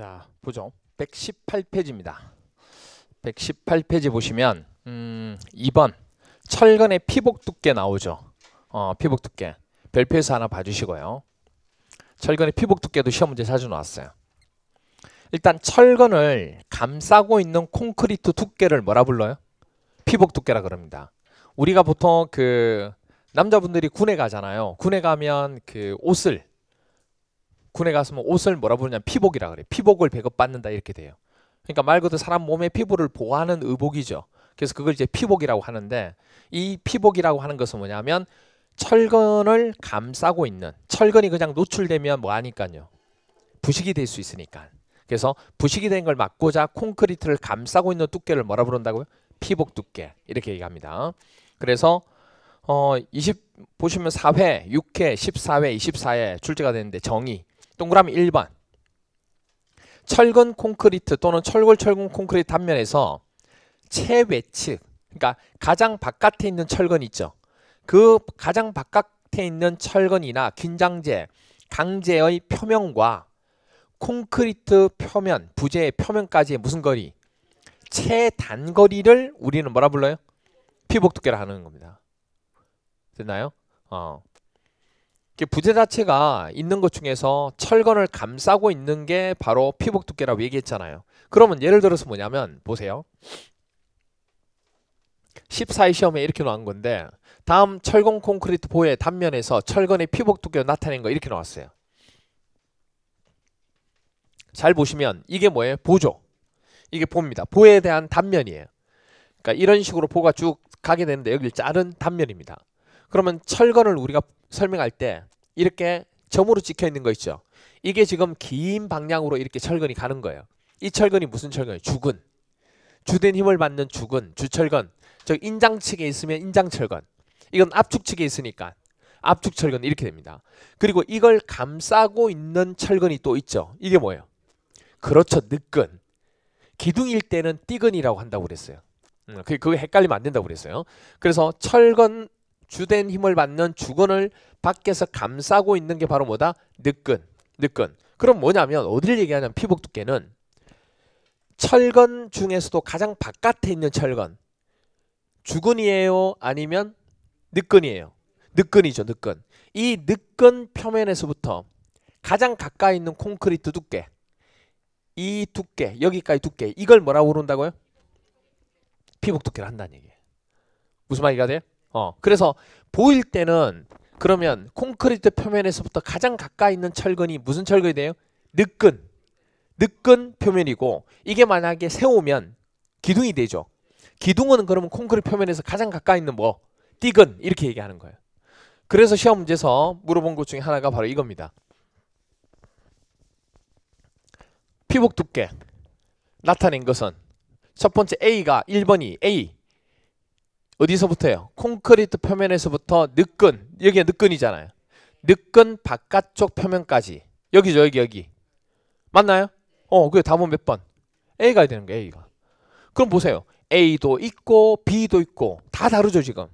자, 보죠. 118페이지입니다. 118페이지 보시면 음, 2번 철근의 피복 두께 나오죠. 어, 피복 두께. 별표에서 하나 봐주시고요. 철근의 피복 두께도 시험 문제 자주 나왔어요. 일단 철근을 감싸고 있는 콘크리트 두께를 뭐라 불러요? 피복 두께라 그럽니다. 우리가 보통 그 남자분들이 군에 가잖아요. 군에 가면 그 옷을 군에 가서 뭐 옷을 뭐라 부르냐 피복이라 그래. 피복을 배급받는다 이렇게 돼요. 그러니까 말 그대로 사람 몸의 피부를 보호하는 의복이죠. 그래서 그걸 이제 피복이라고 하는데 이 피복이라고 하는 것은 뭐냐면 철근을 감싸고 있는 철근이 그냥 노출되면 뭐하니까요. 부식이 될 수 있으니까. 그래서 부식이 된 걸 막고자 콘크리트를 감싸고 있는 두께를 뭐라 부른다고요? 피복 두께 이렇게 얘기합니다. 그래서 어 20 보시면 4회, 6회, 14회, 24회 출제가 되는데 정의 동그라미 1번 철근 콘크리트 또는 철골 철근 콘크리트 단면에서 최외측 그러니까 가장 바깥에 있는 철근 있죠 그 가장 바깥에 있는 철근이나 긴장재 강제의 표면과 콘크리트 표면 부재의 표면까지의 무슨 거리 최단거리를 우리는 뭐라 불러요? 피복 두께라 하는 겁니다 됐나요? 어. 부재 자체가 있는 것 중에서 철근을 감싸고 있는 게 바로 피복 두께라고 얘기했잖아요. 그러면 예를 들어서 뭐냐면 보세요. 14의 시험에 이렇게 나온 건데 다음 철근 콘크리트 보의 단면에서 철근의 피복 두께로 나타낸 거 이렇게 나왔어요. 잘 보시면 이게 뭐예요? 보조. 이게 보입니다. 보에 대한 단면이에요. 그러니까 이런 식으로 보가 쭉 가게 되는데 여기를 자른 단면입니다. 그러면 철근을 우리가 설명할 때 이렇게 점으로 찍혀 있는 거 있죠. 이게 지금 긴 방향으로 이렇게 철근이 가는 거예요. 이 철근이 무슨 철근이에요? 죽은. 주된 힘을 받는 죽은 주철근. 저 인장측에 있으면 인장철근. 이건 압축측에 있으니까 압축철근 이렇게 됩니다. 그리고 이걸 감싸고 있는 철근이 또 있죠. 이게 뭐예요? 그렇죠. 늑근. 기둥일 때는 띠근이라고 한다고 그랬어요. 그게, 음, 그게 헷갈리면 안 된다고 그랬어요. 그래서 철근 주된 힘을 받는 주근을 밖에서 감싸고 있는 게 바로 뭐다? 늑근. 늑근. 그럼 뭐냐면 어디를 얘기하냐면 피복 두께는 철근 중에서도 가장 바깥에 있는 철근. 주근이에요? 아니면 늑근이에요? 늑근이죠, 늑근. 이 늑근 표면에서부터 가장 가까이 있는 콘크리트 두께. 이 두께, 여기까지 두께. 이걸 뭐라고 부른다고요? 피복 두께를 한다는 얘기예요. 무슨 말이가 돼요? 어, 그래서 보일 때는 그러면 콘크리트 표면에서부터 가장 가까이 있는 철근이 무슨 철근이 돼요? 늦근. 늦근 표면이고 이게 만약에 세우면 기둥이 되죠. 기둥은 그러면 콘크리트 표면에서 가장 가까이 있는 뭐? 띠근 이렇게 얘기하는 거예요. 그래서 시험 문제에서 물어본 것 중에 하나가 바로 이겁니다. 피복 두께 나타낸 것은 첫 번째 A가 1번이 A 어디서부터요? 콘크리트 표면에서부터 늦근 여기가 늦근이잖아요. 늦근 바깥쪽 표면까지 여기죠 여기 여기 맞나요? 어 그게 답은 몇 번? A가 되는 거예요 A가 그럼 보세요 A도 있고 B도 있고 다 다르죠 지금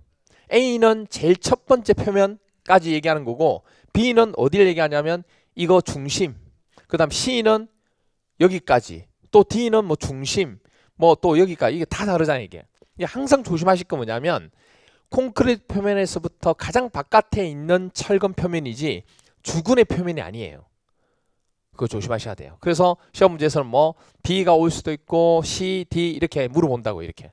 A는 제일 첫 번째 표면까지 얘기하는 거고 B는 어디를 얘기하냐면 이거 중심 그 다음 C는 여기까지 또 D는 뭐 중심 뭐 또 여기까지 이게 다 다르잖아요 이게 항상 조심하실 거 뭐냐면 콘크리트 표면에서부터 가장 바깥에 있는 철근 표면이지 주근의 표면이 아니에요. 그거 조심하셔야 돼요. 그래서 시험 문제에서는 뭐 B가 올 수도 있고 C, D 이렇게 물어본다고 이렇게.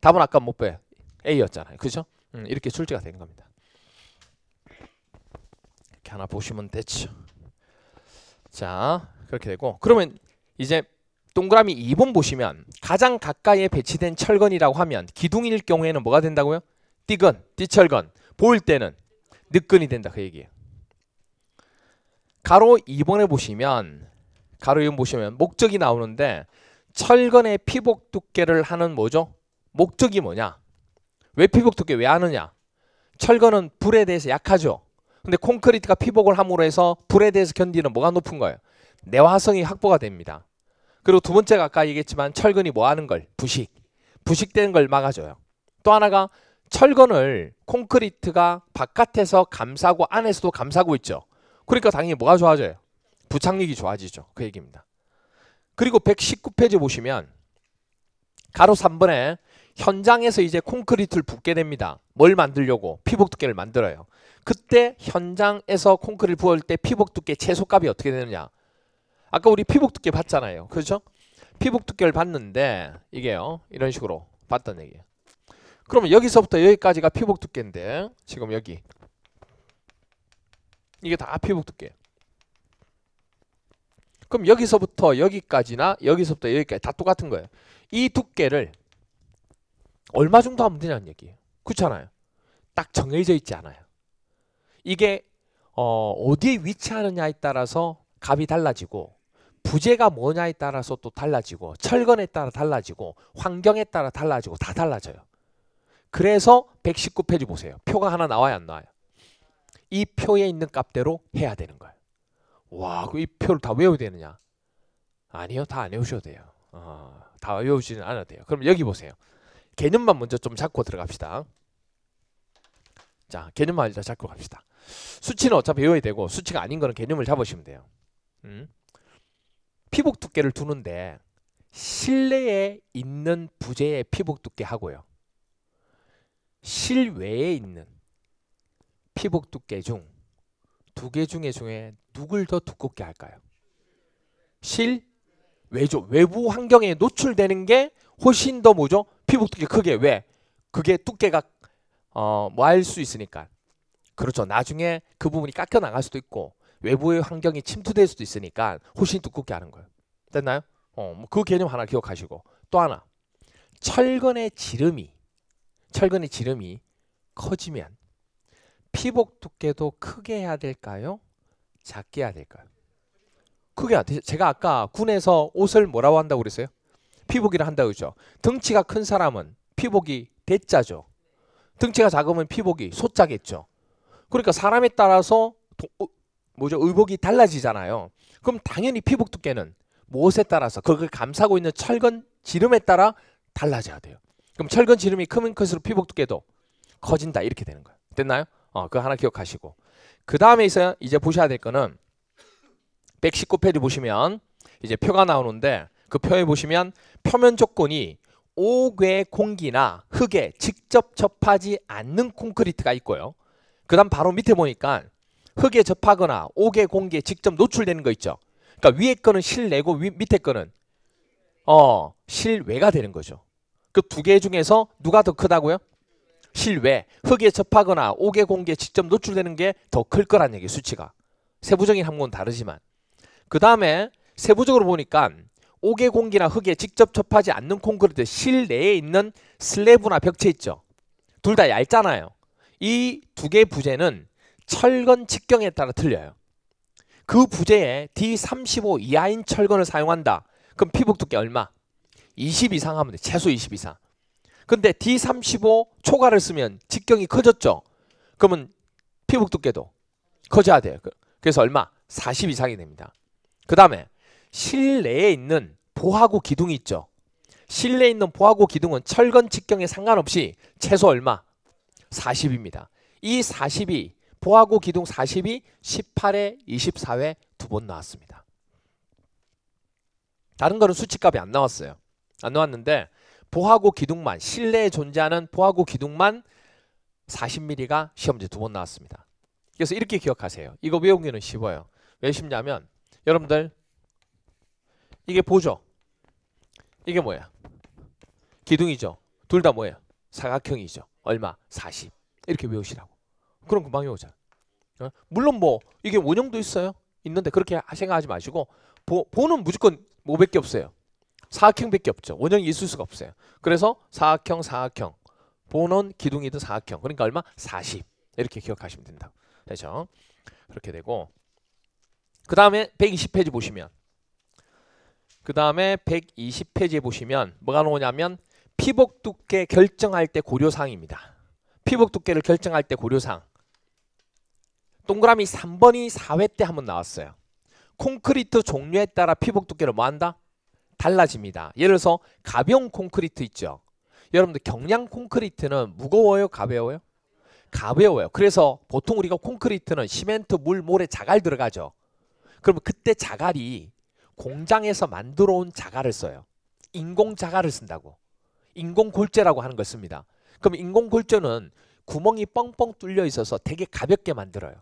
답은 아까 못 빼. A였잖아요. 그죠? 음, 이렇게 출제가 된 겁니다. 이렇게 하나 보시면 됐죠. 자, 그렇게 되고 그러면 이제 동그라미 2번 보시면 가장 가까이에 배치된 철근이라고 하면 기둥일 경우에는 뭐가 된다고요? 띠근, 띠철근. 보일 때는 늦근이 된다 그 얘기예요. 가로 2번에 보시면 가로 2번 보시면 목적이 나오는데 철근의 피복 두께를 하는 뭐죠? 목적이 뭐냐? 왜 피복 두께 왜 하느냐? 철근은 불에 대해서 약하죠. 근데 콘크리트가 피복을 함으로 해서 불에 대해서 견디는 뭐가 높은 거예요? 내화성이 확보가 됩니다. 그리고 두 번째가 아까 얘기했지만 철근이 뭐 하는 걸 부식 부식되는 걸 막아줘요 또 하나가 철근을 콘크리트가 바깥에서 감싸고 안에서도 감싸고 있죠 그러니까 당연히 뭐가 좋아져요 부착력이 좋아지죠 그 얘기입니다 그리고 119페이지 보시면 가로 3번에 현장에서 이제 콘크리트를 붓게 됩니다. 뭘 만들려고? 피복 두께를 만들어요. 그때 현장에서 콘크리트를 부을 때 피복 두께 최소값이 어떻게 되느냐? 아까 우리 피복 두께 봤잖아요. 그죠 피복 두께를 봤는데 이게요. 이런 식으로 봤던 얘기예요. 그러면 여기서부터 여기까지가 피복 두께인데 지금 여기 이게 다 피복 두께 그럼 여기서부터 여기까지나 여기서부터 여기까지 다 똑같은 거예요. 이 두께를 얼마 정도 하면 되냐는 얘기예요. 그렇잖아요. 딱 정해져 있지 않아요. 이게 어, 어디에 위치하느냐에 따라서 값이 달라지고 부재가 뭐냐에 따라서 또 달라지고 철근에 따라 달라지고 환경에 따라 달라지고 다 달라져요. 그래서 119페이지 보세요. 표가 하나 나와야 안 나와요. 이 표에 있는 값대로 해야 되는 거예요. 와, 이 표를 다 외워야 되느냐? 아니요, 다 안 외우셔도 돼요. 어, 다 외우지는 않아도 돼요. 그럼 여기 보세요. 개념만 먼저 좀 잡고 들어갑시다. 자, 개념만 일단 잡고 갑시다. 수치는 어차피 외워야 되고 수치가 아닌 거는 개념을 잡으시면 돼요. 음? 피복 두께를 두는데 실내에 있는 부재의 피복 두께하고요. 실외에 있는 피복 두께 중 두 개 중에 중에 누굴 더 두껍게 할까요? 실 외조 외부 환경에 노출되는 게 훨씬 더 뭐죠? 피복 두께 크게 왜? 그게 두께가 어뭐 할 수 있으니까 그렇죠. 나중에 그 부분이 깎여 나갈 수도 있고 외부의 환경이 침투될 수도 있으니까 훨씬 두껍게 하는 거예요. 됐나요? 어, 뭐그 개념 하나 기억하시고 또 하나 철근의 지름이 철근의 지름이 커지면 피복 두께도 크게 해야 될까요? 작게 해야 될까요? 크게 해야 돼요. 제가 아까 군에서 옷을 뭐라고 한다고 그랬어요? 피복이라 한다고 했죠. 등치가큰 사람은 피복이 대자죠. 등치가 작으면 피복이 소자겠죠. 그러니까 사람에 따라서 도, 어, 뭐죠? 의복이 달라지잖아요. 그럼 당연히 피복 두께는 무엇에 따라서 그걸 감싸고 있는 철근 지름에 따라 달라져야 돼요. 그럼 철근 지름이 크면 클수록 피복 두께도 커진다 이렇게 되는 거예요. 됐나요? 어, 그거 하나 기억하시고 그 다음에 있어 요 이제 보셔야 될 거는 119페이지 보시면 이제 표가 나오는데 그 표에 보시면 표면 조건이 옥외 공기나 흙에 직접 접하지 않는 콘크리트가 있고요. 그 다음 바로 밑에 보니까 흙에 접하거나 옥의 공기에 직접 노출되는 거 있죠. 그러니까 위에 거는 실내고 위, 밑에 거는 어 실외가 되는 거죠. 그 두 개 중에서 누가 더 크다고요? 실외 흙에 접하거나 옥의 공기에 직접 노출되는 게 더 클 거란 얘기 수치가 세부적인 항목은 다르지만 그 다음에 세부적으로 보니까 옥의 공기나 흙에 직접 접하지 않는 콘크리트 실내에 있는 슬래브나 벽체 있죠 둘 다 얇잖아요 이 두 개의 부재는 철근 직경에 따라 틀려요. 그 부재에 D35 이하인 철근을 사용한다. 그럼 피복 두께 얼마? 20 이상 하면 돼. 최소 20 이상. 근데 D35 초과를 쓰면 직경이 커졌죠. 그러면 피복 두께도 커져야 돼요. 그, 그래서 얼마? 40 이상이 됩니다. 그 다음에 실내에 있는 보하구 기둥이 있죠. 실내에 있는 보하구 기둥은 철근 직경에 상관없이 최소 얼마? 40입니다. 이 40이 보아고 기둥 40이 18회, 24회 두 번 나왔습니다. 다른 거는 수치값이 안 나왔어요. 안 나왔는데 보하고 기둥만 실내에 존재하는 보하고 기둥만 40mm가 시험지 두 번 나왔습니다. 그래서 이렇게 기억하세요. 이거 외우기는 쉬워요. 왜 쉽냐면 여러분들 이게 보죠. 이게 뭐야? 기둥이죠. 둘 다 뭐예요? 사각형이죠. 얼마? 40. 이렇게 외우시라고. 그럼 금방해오자 어? 물론 뭐 이게 원형도 있어요. 있는데 그렇게 생각하지 마시고 보, 보는 무조건 500개 없어요. 사각형밖에 없죠. 원형이 있을 수가 없어요. 그래서 사각형, 사각형. 보는 기둥이든 사각형. 그러니까 얼마? 40. 이렇게 기억하시면 된다. 되죠? 그렇죠? 그렇게 되고 그 다음에 120페이지 보시면 그 다음에 120페이지에 보시면 뭐가 나오냐면 피복 두께 결정할 때 고려사항입니다. 피복 두께를 결정할 때 고려사항. 동그라미 3번이 4회 때 한번 나왔어요. 콘크리트 종류에 따라 피복 두께를 뭐한다? 달라집니다. 예를 들어서 가벼운 콘크리트 있죠. 여러분들 경량 콘크리트는 무거워요? 가벼워요? 가벼워요. 그래서 보통 우리가 콘크리트는 시멘트, 물, 모래, 자갈 들어가죠. 그러면 그때 자갈이 공장에서 만들어 온 자갈을 써요. 인공 자갈을 쓴다고. 인공 골재라고 하는 걸 씁니다. 그럼 인공 골재는 구멍이 뻥뻥 뚫려 있어서 되게 가볍게 만들어요.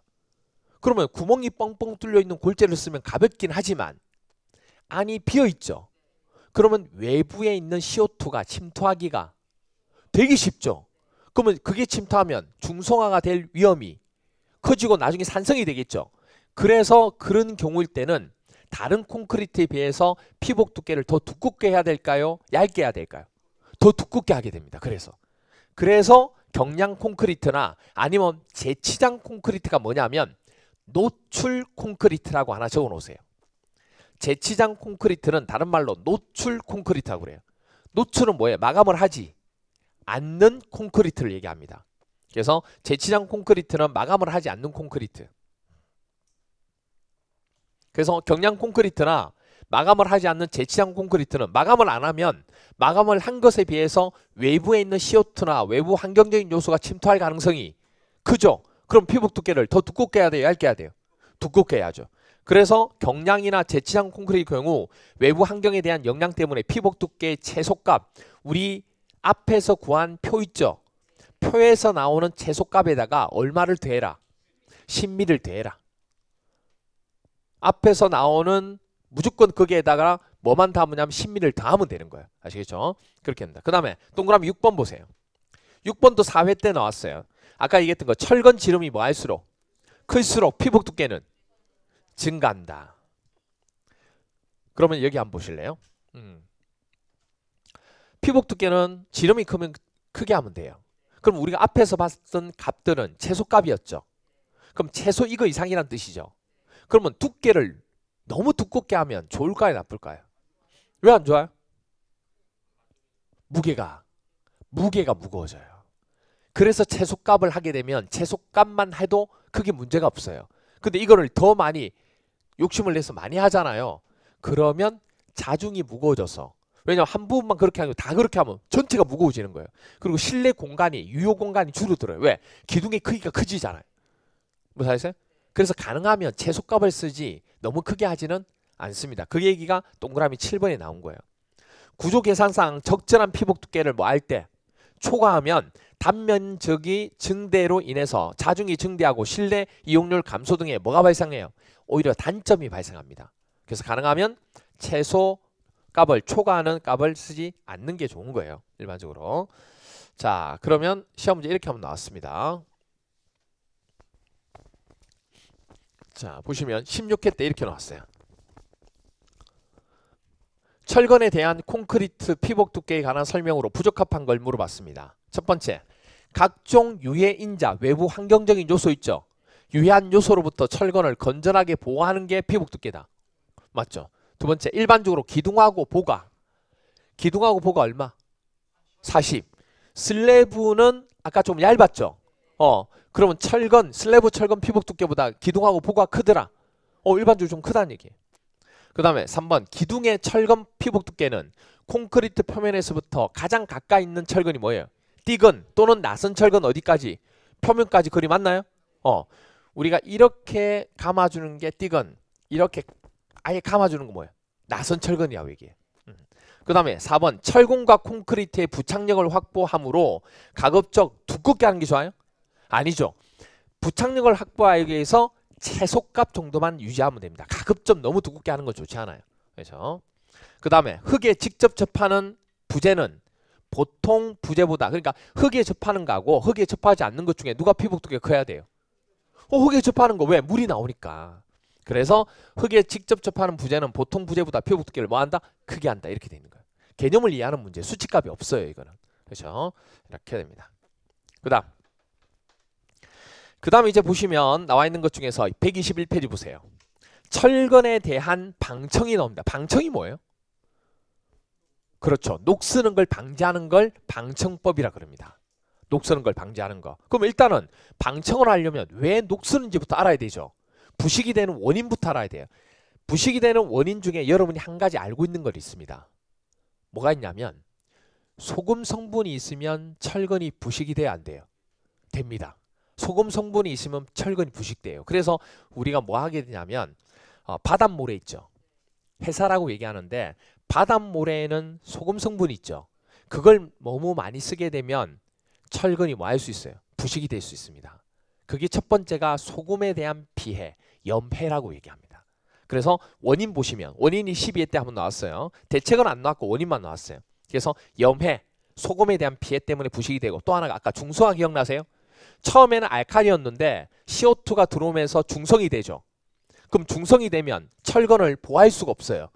그러면 구멍이 뻥뻥 뚫려 있는 골재를 쓰면 가볍긴 하지만 안이 비어 있죠. 그러면 외부에 있는 CO2가 침투하기가 되기 쉽죠. 그러면 그게 침투하면 중성화가 될 위험이 커지고 나중에 산성이 되겠죠. 그래서 그런 경우일 때는 다른 콘크리트에 비해서 피복 두께를 더 두껍게 해야 될까요? 얇게 해야 될까요? 더 두껍게 하게 됩니다. 그래서 그래서 경량 콘크리트나 아니면 재치장 콘크리트가 뭐냐면 노출 콘크리트라고 하나 적어 놓으세요. 재치장 콘크리트는 다른 말로 노출 콘크리트라고 그래요. 노출은 뭐예요? 마감을 하지 않는 콘크리트를 얘기합니다. 그래서 재치장 콘크리트는 마감을 하지 않는 콘크리트. 그래서 경량 콘크리트나 마감을 하지 않는 재치장 콘크리트는 마감을 안 하면 마감을 한 것에 비해서 외부에 있는 CO2나 외부 환경적인 요소가 침투할 가능성이 크죠. 그럼 피복 두께를 더 두껍게 해야 돼요? 얇게 해야 돼요? 두껍게 해야죠. 그래서 경량이나 재치장 콘크리트의 경우 외부 환경에 대한 영향 때문에 피복 두께의 채소값 우리 앞에서 구한 표 있죠? 표에서 나오는 채소값에다가 얼마를 대해라 10mm를 대해라 앞에서 나오는 무조건 거기에다가 뭐만 담으냐면 10mm를 담으면 되는 거예요. 아시겠죠? 그렇게 합니다그 다음에 동그라미 6번 보세요. 6번도 4회 때 나왔어요. 아까 얘기했던 거 철근 지름이 뭐할수록 클수록 피복 두께는 증가한다. 그러면 여기 한 번 보실래요? 음. 피복 두께는 지름이 크면 크게 하면 돼요. 그럼 우리가 앞에서 봤던 값들은 최소값이었죠. 그럼 최소 이거 이상이란 뜻이죠. 그러면 두께를 너무 두껍게 하면 좋을까요? 나쁠까요? 왜 안 좋아요? 무게가 무게가 무거워져요. 그래서 채소값을 하게 되면 채소값만 해도 크게 문제가 없어요. 근데 이거를 더 많이 욕심을 내서 많이 하잖아요. 그러면 자중이 무거워져서 왜냐면 한 부분만 그렇게 하고 다 그렇게 하면 전체가 무거워지는 거예요. 그리고 실내 공간이 유효 공간이 줄어들어요. 왜? 기둥의 크기가 커지잖아요. 뭐사세요 그래서 가능하면 채소값을 쓰지 너무 크게 하지는 않습니다. 그 얘기가 동그라미 7번에 나온 거예요. 구조 계산상 적절한 피복 두께를 뭐 할 때 초과하면 단면적이 증대로 인해서 자중이 증대하고 실내 이용률 감소 등에 뭐가 발생해요? 오히려 단점이 발생합니다. 그래서 가능하면 최소 값을 초과하는 값을 쓰지 않는 게 좋은 거예요. 일반적으로. 자 그러면 시험 문제 이렇게 한번 나왔습니다. 자 보시면 16회 때 이렇게 나왔어요. 철근에 대한 콘크리트 피복 두께에 관한 설명으로 부적합한 걸 물어봤습니다. 첫 번째, 각종 유해 인자, 외부 환경적인 요소 있죠. 유해한 요소로부터 철근을 건전하게 보호하는 게 피복 두께다. 맞죠? 두 번째, 일반적으로 기둥하고 보가. 기둥하고 보가 얼마? 40. 슬래브는 아까 좀 얇았죠? 어, 그러면 철근, 슬래브 철근 피복 두께보다 기둥하고 보가 크더라. 어, 일반적으로 좀 크다는 얘기예요. 그 다음에 3번 기둥의 철근 피복 두께는 콘크리트 표면에서부터 가장 가까이 있는 철근이 뭐예요? 띠근 또는 나선 철근 어디까지? 표면까지 그리 맞나요? 어 우리가 이렇게 감아주는 게 띠근 이렇게 아예 감아주는 거 뭐예요? 나선 철근이야고얘기그 음. 다음에 4번 철근과 콘크리트의 부착력을 확보함으로 가급적 두껍게 하는 게 좋아요? 아니죠. 부착력을 확보하기 위해서 채소값 정도만 유지하면 됩니다. 가급적 너무 두껍게 하는 건 좋지 않아요. 그래서 그 다음에 흙에 직접 접하는 부재는 보통 부재보다 그러니까 흙에 접하는 거하고 흙에 접하지 않는 것 중에 누가 피복도가 커야 돼요? 어, 흙에 접하는 거 왜? 물이 나오니까. 그래서 흙에 직접 접하는 부재는 보통 부재보다 피복 두께를 뭐한다? 크게 한다 이렇게 되는 거예요. 개념을 이해하는 문제 수치값이 없어요 이거는. 그렇죠? 이렇게 됩니다. 그 다음 그 다음에 이제 보시면 나와 있는 것 중에서 121페이지 보세요. 철근에 대한 방청이 나옵니다. 방청이 뭐예요? 그렇죠. 녹 쓰는 걸 방지하는 걸 방청법이라 그럽니다. 녹 쓰는 걸 방지하는 거. 그럼 일단은 방청을 하려면 왜 녹 쓰는지부터 알아야 되죠. 부식이 되는 원인부터 알아야 돼요. 부식이 되는 원인 중에 여러분이 한 가지 알고 있는 것이 있습니다. 뭐가 있냐면 소금 성분이 있으면 철근이 부식이 돼야 안 돼요. 됩니다. 소금 성분이 있으면 철근이 부식돼요. 그래서 우리가 뭐 하게 되냐면 어, 바닷물에 있죠. 회사라고 얘기하는데 바닷물에는 소금 성분이 있죠. 그걸 너무 많이 쓰게 되면 철근이 뭐 할 수 있어요. 부식이 될 수 있습니다. 그게 첫 번째가 소금에 대한 피해, 염폐라고 얘기합니다. 그래서 원인 보시면 원인이 12회 때 한번 나왔어요. 대책은 안 나왔고 원인만 나왔어요. 그래서 염해, 소금에 대한 피해 때문에 부식이 되고 또 하나가 아까 중소화 기억나세요? 처음에는 알칼리였는데 CO2가 들어오면서 중성이 되죠. 그럼 중성이 되면 철근을 보호할 수가 없어요.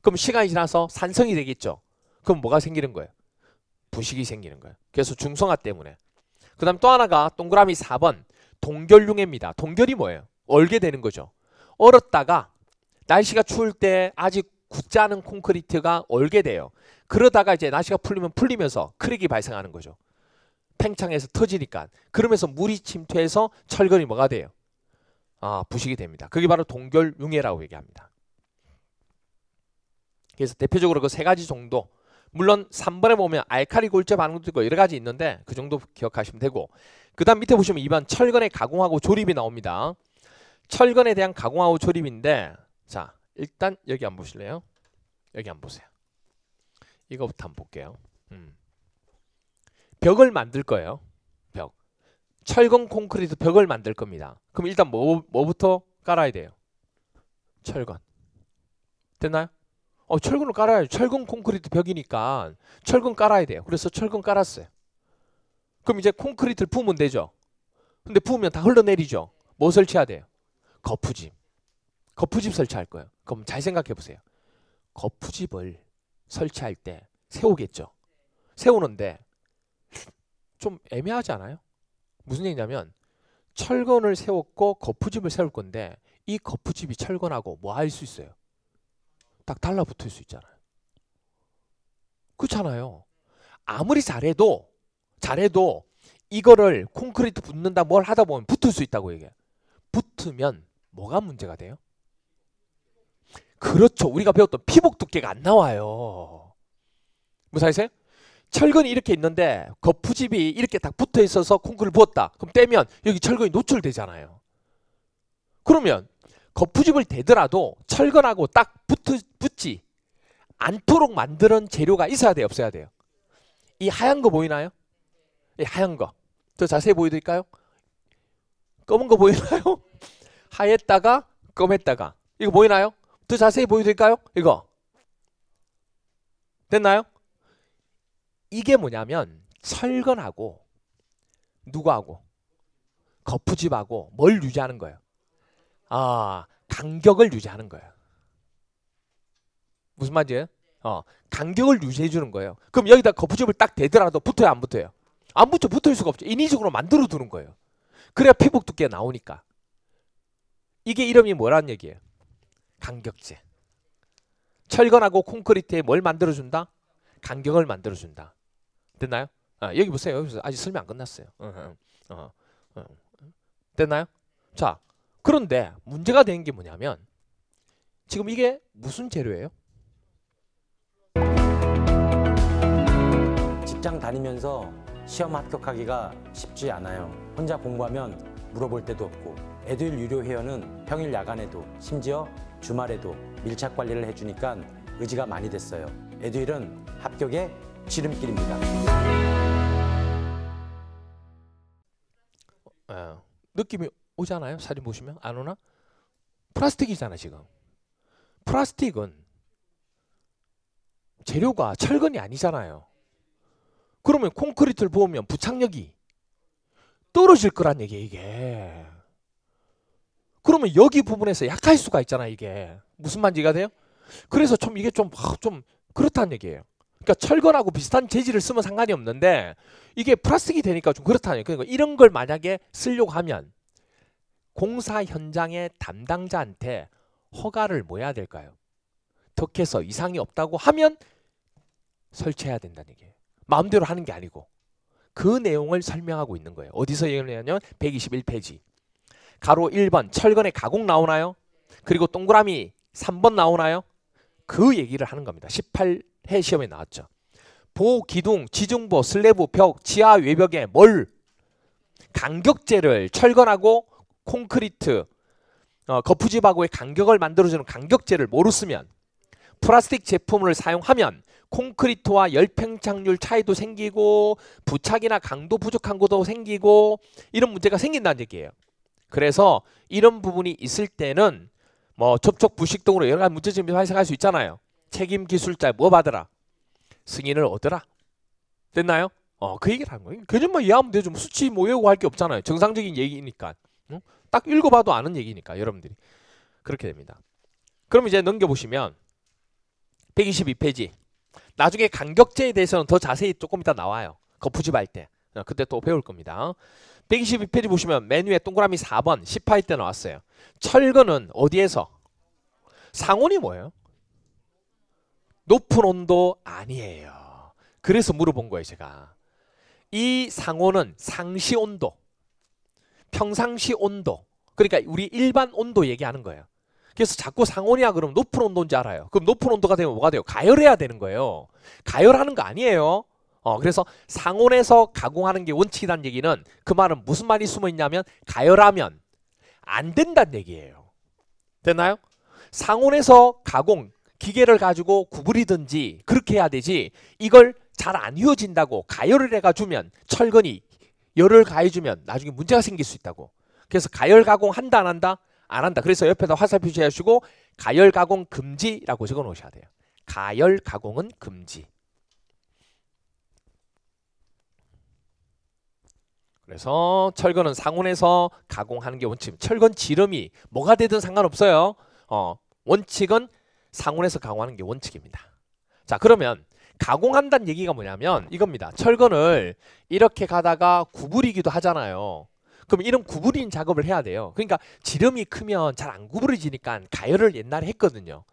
그럼 시간이 지나서 산성이 되겠죠. 그럼 뭐가 생기는 거예요? 부식이 생기는 거예요. 그래서 중성화 때문에. 그 다음 또 하나가 동그라미 4번 동결융해입니다. 동결이 뭐예요? 얼게 되는 거죠. 얼었다가 날씨가 추울 때 아직 굳지 않은 콘크리트가 얼게 돼요. 그러다가 이제 날씨가 풀리면 풀리면서 크랙이 발생하는 거죠. 팽창해서 터지니까 그러면서 물이 침투해서 철근이 뭐가 돼요? 아 부식이 됩니다. 그게 바로 동결융해라고 얘기합니다. 그래서 대표적으로 그 세 가지 정도 물론 3번에 보면 알칼리 골재 반응도 있고 여러 가지 있는데 그 정도 기억하시면 되고 그 다음 밑에 보시면 2번 철근의 가공하고 조립이 나옵니다. 철근에 대한 가공하고 조립인데 자 일단 여기 안 보실래요? 여기 안 보세요. 이거부터 한번 볼게요. 음. 벽을 만들 거예요. 벽. 철근 콘크리트 벽을 만들 겁니다. 그럼 일단 뭐, 뭐부터 깔아야 돼요? 철근. 됐나요? 어, 철근을 깔아야 철근 콘크리트 벽이니까 철근 깔아야 돼요. 그래서 철근 깔았어요. 그럼 이제 콘크리트를 부으면 되죠. 근데 부으면 다 흘러내리죠. 뭐 설치해야 돼요? 거푸집. 거푸집 설치할 거예요. 그럼 잘 생각해 보세요. 거푸집을 설치할 때 세우겠죠. 세우는데 좀 애매하지 않아요? 무슨 얘기냐면 철근을 세웠고 거푸집을 세울 건데 이 거푸집이 철근하고 뭐 할 수 있어요? 딱 달라붙을 수 있잖아요. 그렇잖아요. 아무리 잘해도 잘해도 이거를 콘크리트 붙는다 뭘 하다 보면 붙을 수 있다고 얘기해. 요 붙으면 뭐가 문제가 돼요? 그렇죠. 우리가 배웠던 피복 두께가 안 나와요. 무사히세요? 철근이 이렇게 있는데 거푸집이 이렇게 딱 붙어 있어서 콩크를 부었다. 그럼 떼면 여기 철근이 노출되잖아요. 그러면 거푸집을 대더라도 철근하고 딱 붙, 붙지 않도록 만드는 재료가 있어야 돼요? 없어야 돼요? 이 하얀 거 보이나요? 이 하얀 거. 더 자세히 보여드릴까요? 검은 거 보이나요? 하였다가 검했다가 이거 보이나요? 더 자세히 보여드릴까요? 이거 됐나요? 이게 뭐냐면 철근하고 누구하고 거푸집하고 뭘 유지하는 거예요? 아 간격을 유지하는 거예요. 무슨 말이에요? 어 간격을 유지해 주는 거예요. 그럼 여기다 거푸집을 딱 대더라도 붙어요 안 붙어요? 안붙어 붙을 수가 없죠. 인위적으로 만들어 두는 거예요. 그래야 피부 두께가 나오니까. 이게 이름이 뭐라는 얘기예요? 간격제 철근하고 콘크리트에 뭘 만들어준다? 간격을 만들어준다. 됐나요? 아, 여기 보세요. 여기 보 아직 설명 안 끝났어요. 어, 어, 어, 어. 됐나요? 자, 그런데 문제가 되는 게 뭐냐면 지금 이게 무슨 재료예요? 직장 다니면서 시험 합격하기가 쉽지 않아요. 혼자 공부하면 물어볼 데도 없고 애들 유료 회원은 평일 야간에도 심지어 주말에도 밀착 관리를 해주니까 의지가 많이 됐어요. 애들은 합격에 지름길입니다. 어, 예. 느낌이 오잖아요. 사진 보시면 안 오나? 플라스틱이잖아 지금. 플라스틱은 재료가 철근이 아니잖아요. 그러면 콘크리트를 부면 부착력이 떨어질 거란 얘기 이게. 그러면 여기 부분에서 약할 수가 있잖아 이게. 무슨 말지가 돼요? 그래서 좀 이게 좀좀 아, 좀 그렇다는 얘기예요. 그러니까 철근하고 비슷한 재질을 쓰면 상관이 없는데 이게 플라스틱이 되니까 좀 그렇다네요. 그러니까 이런 걸 만약에 쓰려고 하면 공사 현장의 담당자한테 허가를 뭐 해야 될까요? 덕해서 이상이 없다고 하면 설치해야 된다는 얘기예요. 마음대로 하는 게 아니고 그 내용을 설명하고 있는 거예요. 어디서 얘기하냐면 121페이지. 가로 1번 철근의 가공 나오나요? 그리고 동그라미 3번 나오나요? 그 얘기를 하는 겁니다. 18 해시험에 나왔죠. 보, 기둥, 지중보, 슬래브, 벽, 지하 외벽에 뭘? 간격재를 철근하고 콘크리트, 어, 거푸집하고의 간격을 만들어주는 간격재를 모르 쓰면 플라스틱 제품을 사용하면 콘크리트와 열팽창률 차이도 생기고 부착이나 강도 부족한 것도 생기고 이런 문제가 생긴다는 얘기예요. 그래서 이런 부분이 있을 때는 뭐 접촉 부식 등으로 여러 가지 문제점이 발생할 수 있잖아요. 책임 기술자 뭐 받으라? 승인을 얻으라. 됐나요? 어, 그 얘기를 한 거예요. 그냥만 뭐 이해하면 되죠. 뭐 수치 모여고 뭐 할게 없잖아요. 정상적인 얘기니까. 응? 딱 읽어봐도 아는 얘기니까, 여러분들이. 그렇게 됩니다. 그럼 이제 넘겨보시면, 122페이지. 나중에 간격제에 대해서는 더 자세히 조금 이따 나와요. 거푸집 할 때. 어, 그때 또 배울 겁니다. 122페이지 보시면 맨 위에 동그라미 4번 18때 나왔어요. 철거는 어디에서? 상온이 뭐예요? 높은 온도 아니에요. 그래서 물어본 거예요, 제가. 이 상온은 상시 온도, 평상시 온도, 그러니까 우리 일반 온도 얘기하는 거예요. 그래서 자꾸 상온이야 그러면 높은 온도인지 알아요. 그럼 높은 온도가 되면 뭐가 돼요? 가열해야 되는 거예요. 가열하는 거 아니에요. 어, 그래서 상온에서 가공하는 게원칙이라는 얘기는 그 말은 무슨 말이 숨어 있냐면 가열하면 안 된다는 얘기예요. 됐나요? 상온에서 가공, 기계를 가지고 구부리든지 그렇게 해야 되지 이걸 잘 안 휘어진다고 가열을 해가 주면 철근이 열을 가해주면 나중에 문제가 생길 수 있다고 그래서 가열 가공 한다 안 한다 안 한다 그래서 옆에다 화살 표시하시고 가열 가공 금지라고 적어 놓으셔야 돼요 가열 가공은 금지 그래서 철근은 상온에서 가공하는 게 원칙 철근 지름이 뭐가 되든 상관없어요 어 원칙은 상온에서 강화하는 게 원칙입니다. 자 그러면 가공한다는 얘기가 뭐냐면 이겁니다. 철근을 이렇게 가다가 구부리기도 하잖아요. 그럼 이런 구부린 작업을 해야 돼요. 그러니까 지름이 크면 잘 안 구부러지니까 가열을 옛날에 했거든요.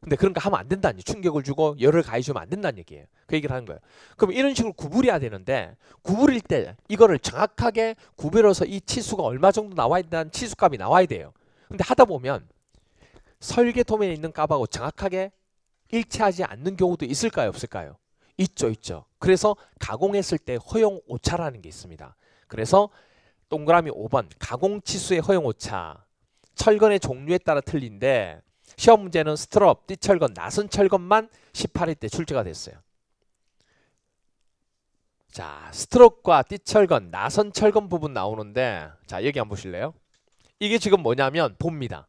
근데 그러니까 하면 안 된다는 얘기 충격을 주고 열을 가해주면 안 된다는 얘기예요. 그 얘기를 하는 거예요. 그럼 이런 식으로 구부려야 되는데 구부릴 때 이거를 정확하게 구부려서 이 치수가 얼마 정도 나와야 된다는 치수값이 나와야 돼요. 근데 하다 보면 설계 도면에 있는 값하고 정확하게 일치하지 않는 경우도 있을까요? 없을까요? 있죠, 있죠. 그래서 가공했을 때 허용 오차라는 게 있습니다. 그래서 동그라미 5번 가공 치수의 허용 오차 철근의 종류에 따라 틀린데 시험 문제는 스트럽, 띠철근 나선 철근만 18회 때 출제가 됐어요. 자, 스트럽과 띠철근 나선 철근 부분 나오는데 자, 여기 한번 보실래요? 이게 지금 뭐냐면 봅니다.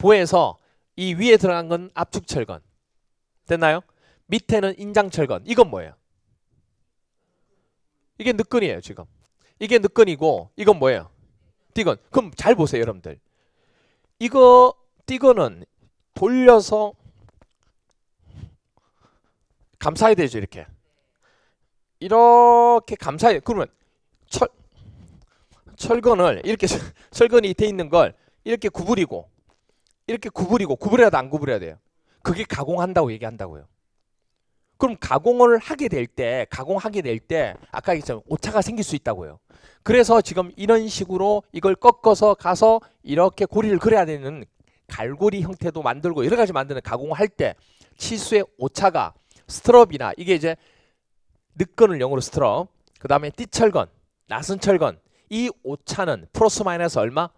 보에서 이 위에 들어간 건 압축 철건 됐나요? 밑에는 인장 철건 이건 뭐예요? 이게 늦근이에요 지금 이게 늦근이고 이건 뭐예요? 띠건 그럼 잘 보세요 여러분들 이거 띠건은 돌려서 감싸야 되죠 이렇게 이렇게 감싸야 그러면 철 철근을 이렇게 철근이 돼 있는 걸 이렇게 구부리고 이렇게 구부리고 구부려도 안 구부려야 돼요. 그게 가공한다고 얘기한다고요. 그럼 가공을 하게 될 때, 가공하게 될 때, 아까 얘기했잖 오차가 생길 수 있다고요. 그래서 지금 이런 식으로 이걸 꺾어서 가서 이렇게 고리를 그려야 되는 갈고리 형태도 만들고 여러 가지 만드는 가공할 을때 치수의 오차가 스트럽이나 이게 이제 늑건을 영어로 스트럽, 그 다음에 띠철건, 나선철건 이 오차는 플러스 마이너스 얼마?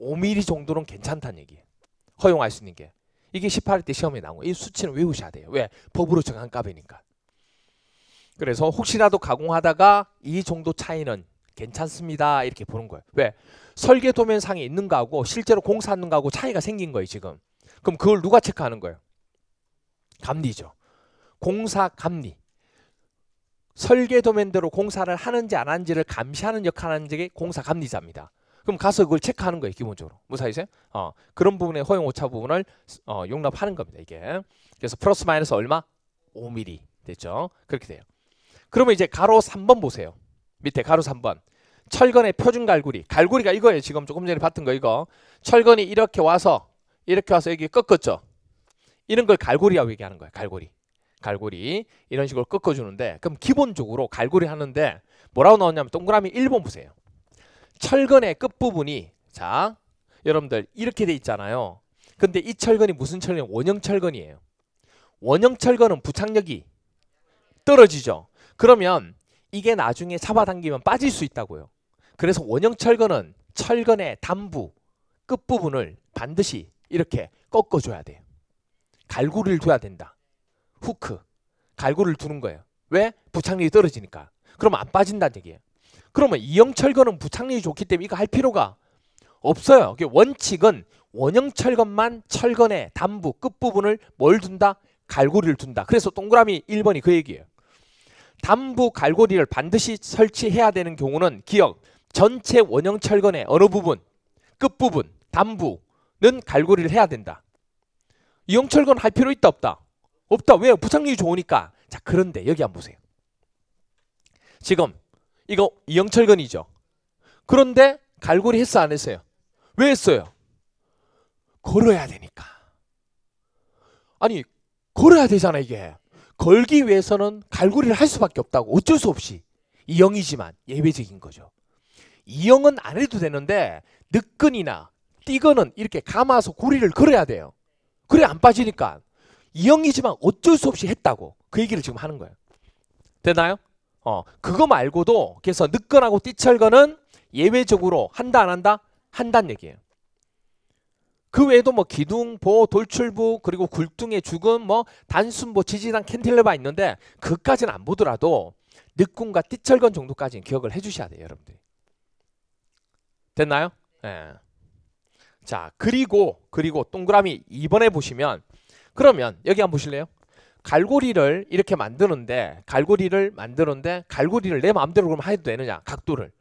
5mm 정도는 괜찮다는 얘기예요. 허용할 수 있는 게 이게 1 8일때 시험에 나온 거예요. 이 수치는 외우셔야 돼요. 왜? 법으로 정한 값이니까. 그래서 혹시라도 가공하다가 이 정도 차이는 괜찮습니다. 이렇게 보는 거예요. 왜? 설계 도면상에 있는 거하고 실제로 공사하는 거하고 차이가 생긴 거예요, 지금. 그럼 그걸 누가 체크하는 거예요? 감리죠. 공사 감리. 설계 도면대로 공사를 하는지 안 하는지를 감시하는 역할을 하는 게 공사 감리자입니다. 그럼 가서 그걸 체크하는 거예요 기본적으로 무사히세요 어, 그런 부분의 허용 오차 부분을 어, 용납하는 겁니다 이게 그래서 플러스 마이너스 얼마? 5mm 됐죠? 그렇게 돼요 그러면 이제 가로 3번 보세요 밑에 가로 3번 철근의 표준 갈고리 갈고리가 이거예요 지금 조금 전에 봤던 거 이거 철근이 이렇게 와서 이렇게 와서 여기 꺾었죠 이런 걸 갈고리라고 얘기하는 거예요 갈고리 갈고리 이런 식으로 꺾어주는데 그럼 기본적으로 갈고리 하는데 뭐라고 나오냐면 동그라미 1번 보세요 철근의 끝부분이 자 여러분들 이렇게 돼 있잖아요. 근데 이 철근이 무슨 철근이에요? 원형 철근이에요. 원형 철근은 부착력이 떨어지죠. 그러면 이게 나중에 잡아당기면 빠질 수 있다고요. 그래서 원형 철근은 철근의 단부 끝부분을 반드시 이렇게 꺾어줘야 돼요. 갈고리를둬야 된다. 후크. 갈구를 두는 거예요. 왜? 부착력이 떨어지니까. 그럼 안 빠진다는 얘기예요. 그러면 이형철건은 부착력이 좋기 때문에 이거 할 필요가 없어요. 원칙은 원형철건만 철건의 단부 끝부분을 뭘 둔다? 갈고리를 둔다. 그래서 동그라미 1번이 그 얘기예요. 단부 갈고리를 반드시 설치해야 되는 경우는 기억 전체 원형철건의 어느 부분 끝부분 단부는 갈고리를 해야 된다. 이형철건 할 필요 있다 없다? 없다. 왜? 부착력이 좋으니까. 자 그런데 여기 한번 보세요. 지금 이거 이영철건이죠 그런데 갈고리 했어 안 했어요? 왜 했어요? 걸어야 되니까. 아니 걸어야 되잖아 이게. 걸기 위해서는 갈고리를 할 수밖에 없다고 어쩔 수 없이 이영이지만 예외적인 거죠. 이영은 안 해도 되는데 늑근이나띠거는 이렇게 감아서 고리를 걸어야 돼요. 그래 안 빠지니까 이영이지만 어쩔 수 없이 했다고 그 얘기를 지금 하는 거예요. 되나요? 어, 그거 말고도 그래서 늦건하고 띠철거는 예외적으로 한다 안 한다? 한단 얘기예요. 그 외에도 뭐 기둥, 보, 돌출부, 그리고 굴뚱의 죽음, 뭐 단순, 뭐 지지단, 캔틸레바 있는데 그까지는 안 보더라도 늑군과 띠철건 정도까지는 기억을 해주셔야 돼요. 여러분들. 됐나요? 예. 네. 자 그리고 그리고 동그라미 2번에 보시면 그러면 여기 한번 보실래요? 갈고리를 이렇게 만드는데 갈고리를 만드는데 갈고리를 내 마음대로 그럼 해도 되느냐 각도를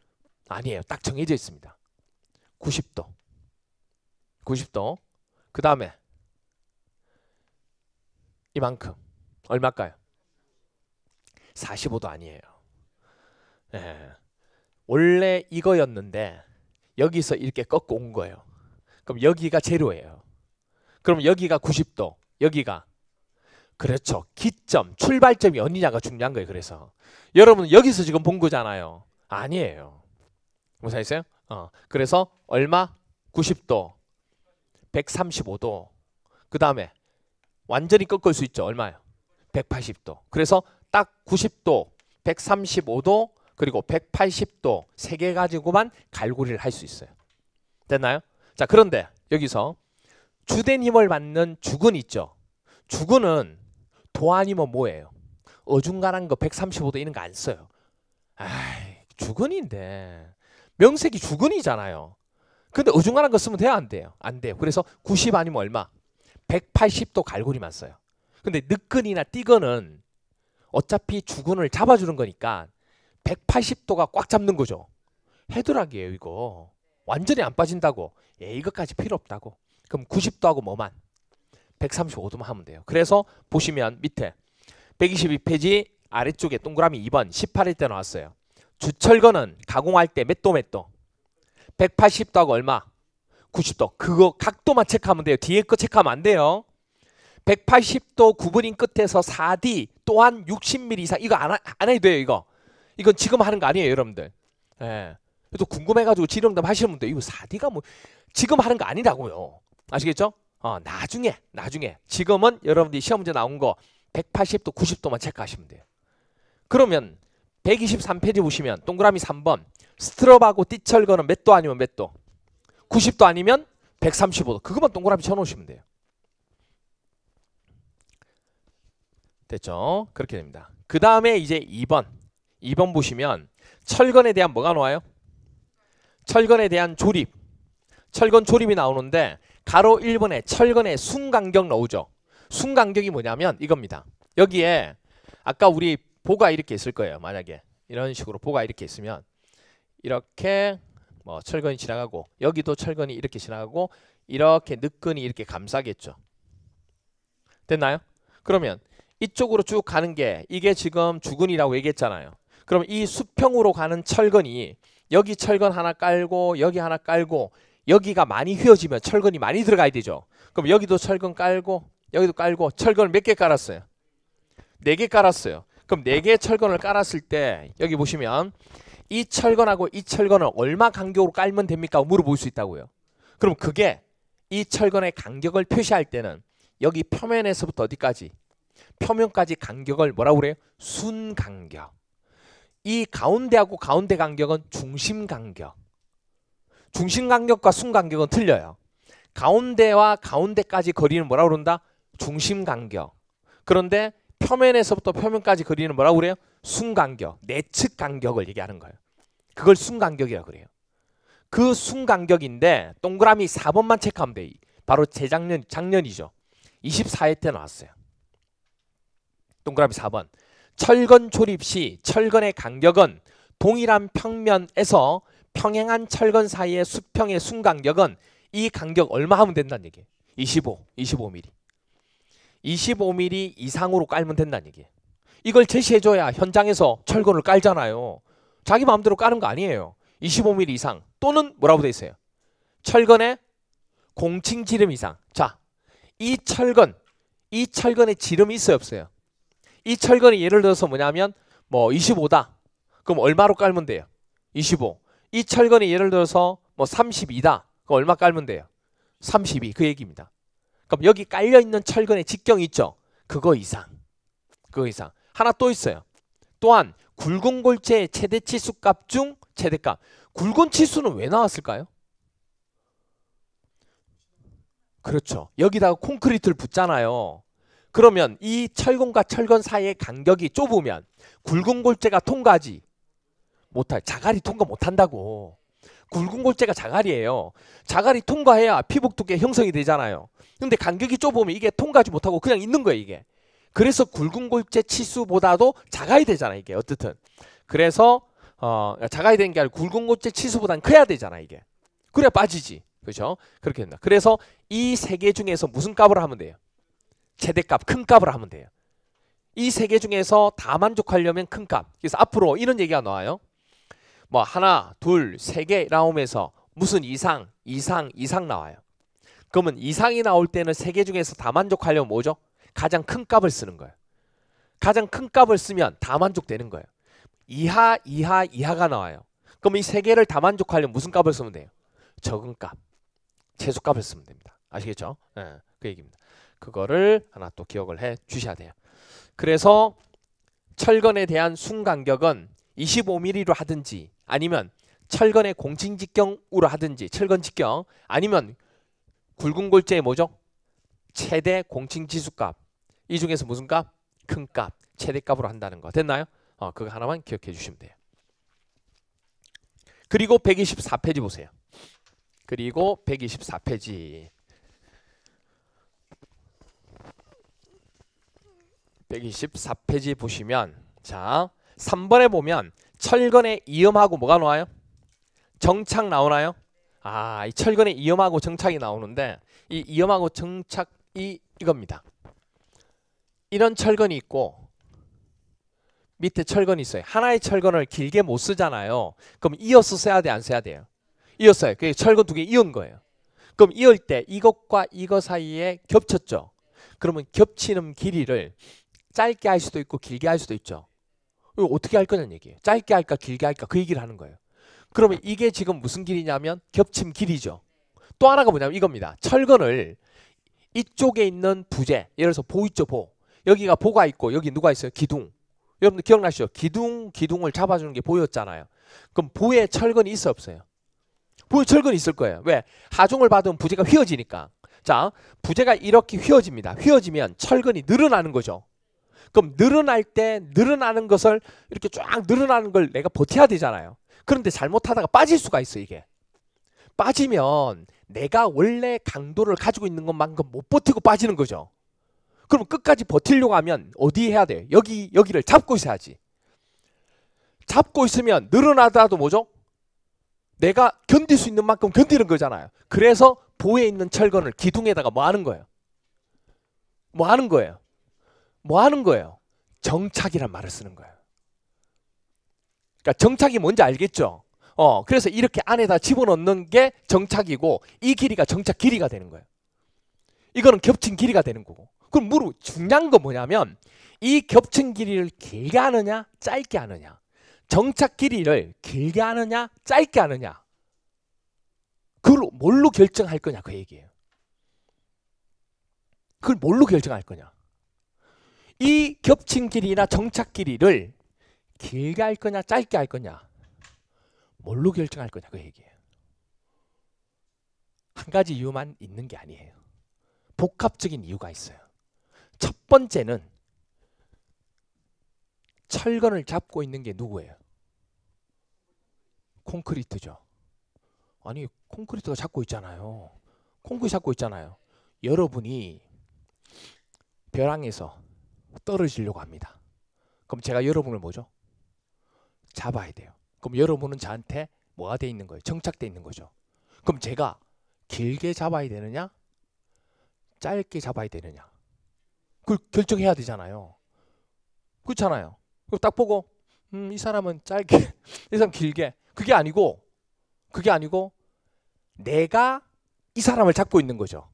아니에요 딱 정해져 있습니다 90도 90도 그 다음에 이만큼 얼마일까요 45도 아니에요 예. 원래 이거였는데 여기서 이렇게 꺾고 온 거예요 그럼 여기가 제로예요 그럼 여기가 90도 여기가 그렇죠. 기점, 출발점이 어디냐가 중요한 거예요. 그래서 여러분 여기서 지금 본 거잖아요. 아니에요. 무사했어요? 어. 그래서 얼마? 90도, 135도. 그 다음에 완전히 꺾을 수 있죠. 얼마요? 180도. 그래서 딱 90도, 135도, 그리고 180도 세 개 가지고만 갈고리를 할 수 있어요. 됐나요? 자 그런데 여기서 주된 힘을 받는 주근 있죠. 주근은 도안이면 뭐예요? 어중간한 거 135도 이런 거 안 써요. 아, 주근인데 명색이 주근이잖아요. 근데 어중간한 거 쓰면 돼요, 안 돼요? 안 돼요. 그래서 90 아니면 얼마? 180도 갈고리만 써요. 근데 늦근이나 띠근은 어차피 주근을 잡아주는 거니까 180도가 꽉 잡는 거죠. 헤드락이에요, 이거. 완전히 안 빠진다고. 예, 이것까지 필요 없다고. 그럼 90도하고 뭐만? 135도만 하면 돼요. 그래서 보시면 밑에 122페이지 아래쪽에 동그라미 2번 18일 때 나왔어요. 주철거는 가공할 때 몇 도 몇 도? 180도하고 얼마? 90도. 그거 각도만 체크하면 돼요. 뒤에 거 체크하면 안 돼요. 180도 구분인 끝에서 4D 또한 60mm 이상 이거 안, 하, 안 해도 돼요 이거 이건 지금 하는 거 아니에요 여러분들 예. 그래도 궁금해가지고 지령답 하시는 분들 이거 4D가 뭐 지금 하는 거 아니라고요 아시겠죠? 어, 나중에 나중에 지금은 여러분들이 시험 문제 나온 거 180도 90도만 체크하시면 돼요. 그러면 123페이지 보시면 동그라미 3번 스트럽하고 띠철거는 몇 도 아니면 몇 도? 90도 아니면 135도. 그것만 동그라미 쳐놓으시면 돼요. 됐죠? 그렇게 됩니다. 그 다음에 이제 2번 2번 보시면 철근에 대한 뭐가 나와요? 철근에 대한 조립 철근 조립이 나오는데 가로 1번에 철근의 순간격 넣우죠 순간격이 뭐냐면 이겁니다. 여기에 아까 우리 보가 이렇게 있을 거예요. 만약에 이런 식으로 보가 이렇게 있으면 이렇게 뭐 철근이 지나가고 여기도 철근이 이렇게 지나가고 이렇게 늦근이 이렇게 감싸겠죠. 됐나요? 그러면 이쪽으로 쭉 가는 게 이게 지금 주근이라고 얘기했잖아요. 그럼 이 수평으로 가는 철근이 여기 철근 하나 깔고 여기 하나 깔고 여기가 많이 휘어지면 철근이 많이 들어가야 되죠. 그럼 여기도 철근 깔고 여기도 깔고 철근을 몇 개 깔았어요? 네 개 깔았어요. 그럼 네 개 철근을 깔았을 때 여기 보시면 이 철근하고 이 철근을 얼마 간격으로 깔면 됩니까? 물어볼 수 있다고요. 그럼 그게 이 철근의 간격을 표시할 때는 여기 표면에서부터 어디까지? 표면까지 간격을 뭐라고 그래요? 순간격. 이 가운데하고 가운데 간격은 중심 간격. 중심 간격과 순 간격은 틀려요. 가운데와 가운데까지 거리는 뭐라 고 그런다? 중심 간격. 그런데 표면에서부터 표면까지 거리는 뭐라고 그래요? 순간격, 내측 간격을 얘기하는 거예요. 그걸 순간격이라고 그래요. 그 순간격인데 동그라미 4번만 체크하면 돼. 바로 재작년 작년이죠. 24회 때 나왔어요. 동그라미 4번. 철근 조립 시철근의 간격은 동일한 평면에서 평행한 철근 사이의 수평의 순간격은 이 간격 얼마 하면 된다는 얘기 25, 25mm. 25mm 이상으로 깔면 된다는 얘기 이걸 제시해줘야 현장에서 철근을 깔잖아요. 자기 마음대로 까는 거 아니에요. 25mm 이상 또는 뭐라고 돼 있어요. 철근의 공칭 지름 이상. 자, 이 철근, 이 철근의 지름이 있어요 없어요? 이 철근이 예를 들어서 뭐냐면 뭐 25다. 그럼 얼마로 깔면 돼요? 25. 이 철근이 예를 들어서 뭐 32다. 그 얼마 깔면 돼요? 32. 그 얘기입니다. 그럼 여기 깔려 있는 철근의 직경이 있죠. 그거 이상. 그거 이상. 하나 또 있어요. 또한 굵은 골재의 최대 치수 값중 최대값. 굵은 치수는 왜 나왔을까요? 그렇죠. 여기다가 콘크리트를 붓잖아요. 그러면 이 철근과 철근 사이의 간격이 좁으면 굵은 골재가 통과하지 못할 자갈이 통과 못한다고 굵은 골재가 자갈이에요 자갈이 통과해야 피복 두께 형성이 되잖아요 근데 간격이 좁으면 이게 통과하지 못하고 그냥 있는 거예요 이게 그래서 굵은 골재 치수보다도 자갈이 되잖아 이게 어쨌든 그래서 어 작아야 되는 게 아니라 굵은 골재 치수보다는 커야 되잖아 이게 그래야 빠지지 그렇죠 그렇게 된다 그래서 이 세 개 중에서 무슨 값을 하면 돼요 최대값 큰 값을 하면 돼요 이 세 개 중에서 다 만족하려면 큰 값 그래서 앞으로 이런 얘기가 나와요 뭐 하나, 둘, 세 개 나오면서 무슨 이상, 이상, 이상 나와요. 그러면 이상이 나올 때는 세 개 중에서 다 만족하려면 뭐죠? 가장 큰 값을 쓰는 거예요. 가장 큰 값을 쓰면 다 만족되는 거예요. 이하, 이하, 이하가 나와요. 그럼 이 세 개를 다 만족하려면 무슨 값을 쓰면 돼요? 적은 값, 최소값을 쓰면 됩니다. 아시겠죠? 네, 그 얘기입니다. 그거를 하나 또 기억을 해 주셔야 돼요. 그래서 철근에 대한 순간격은 25mm로 하든지 아니면 철근의 공칭직경으로 하든지 철근 직경 아니면 굵은 골재의 뭐죠? 최대 공칭지수값 이 중에서 무슨 값? 큰 값, 최대값으로 한다는 거 됐나요? 어, 그거 하나만 기억해 주시면 돼요 그리고 124페이지 보세요 그리고 124페이지 124페이지 보시면 자 3번에 보면 철근에 이음하고 뭐가 나와요? 정착 나오나요? 아, 이 철근에 이음하고 정착이 나오는데 이 이음하고 정착이 이겁니다. 이런 철근이 있고 밑에 철근이 있어요. 하나의 철근을 길게 못 쓰잖아요. 그럼 이어서 써야 돼, 안 써야 돼요? 이어서 요 철근 두 개 이은 거예요. 그럼 이을 때 이것과 이것 사이에 겹쳤죠. 그러면 겹치는 길이를 짧게 할 수도 있고 길게 할 수도 있죠. 어떻게 할 거냐는 얘기예요. 짧게 할까 길게 할까 그 얘기를 하는 거예요. 그러면 이게 지금 무슨 길이냐면 겹침 길이죠. 또 하나가 뭐냐면 이겁니다. 철근을 이쪽에 있는 부재 예를 들어서 보이죠보 여기가 보가 있고 여기 누가 있어요 기둥 여러분들 기억나시죠? 기둥 기둥을 잡아주는 게 보였잖아요. 그럼 보에 철근이 있어 없어요? 보에 철근이 있을 거예요. 왜? 하중을 받으면 부재가 휘어지니까. 자 부재가 이렇게 휘어집니다. 휘어지면 철근이 늘어나는 거죠. 그럼 늘어날 때 늘어나는 것을 이렇게 쫙 늘어나는 걸 내가 버텨야 되잖아요. 그런데 잘못하다가 빠질 수가 있어 이게. 빠지면 내가 원래 강도를 가지고 있는 것만큼 못 버티고 빠지는 거죠. 그럼 끝까지 버틸려고 하면 어디 해야 돼 여기 여기를 잡고 있어야지. 잡고 있으면 늘어나더라도 뭐죠? 내가 견딜 수 있는 만큼 견디는 거잖아요. 그래서 보에 있는 철근을 기둥에다가 뭐 하는 거예요? 뭐 하는 거예요? 뭐 하는 거예요? 정착이란 말을 쓰는 거예요. 그러니까 정착이 뭔지 알겠죠? 어, 그래서 이렇게 안에다 집어넣는 게 정착이고 이 길이가 정착 길이가 되는 거예요. 이거는 겹친 길이가 되는 거고. 그럼 무릎 중요한 건 뭐냐면 이 겹친 길이를 길게 하느냐 짧게 하느냐 정착 길이를 길게 하느냐 짧게 하느냐 그걸 뭘로 결정할 거냐 그 얘기예요. 그걸 뭘로 결정할 거냐 이 겹친 길이나 정착 길이를 길게 할 거냐 짧게 할 거냐 뭘로 결정할 거냐 그 얘기예요. 한 가지 이유만 있는 게 아니에요. 복합적인 이유가 있어요. 첫 번째는 철근을 잡고 있는 게 누구예요? 콘크리트죠. 아니 콘크리트가 잡고 있잖아요. 콘크리트 잡고 있잖아요. 여러분이 벼랑에서 떨어지려고 합니다. 그럼 제가 여러분을 뭐죠? 잡아야 돼요. 그럼 여러분은 저한테 뭐가 돼 있는 거예요? 정착돼 있는 거죠. 그럼 제가 길게 잡아야 되느냐? 짧게 잡아야 되느냐? 그걸 결정해야 되잖아요. 그렇잖아요. 그럼 딱 보고 음, 이 사람은 짧게, 이 사람 길게. 그게 아니고 그게 아니고 내가 이 사람을 잡고 있는 거죠.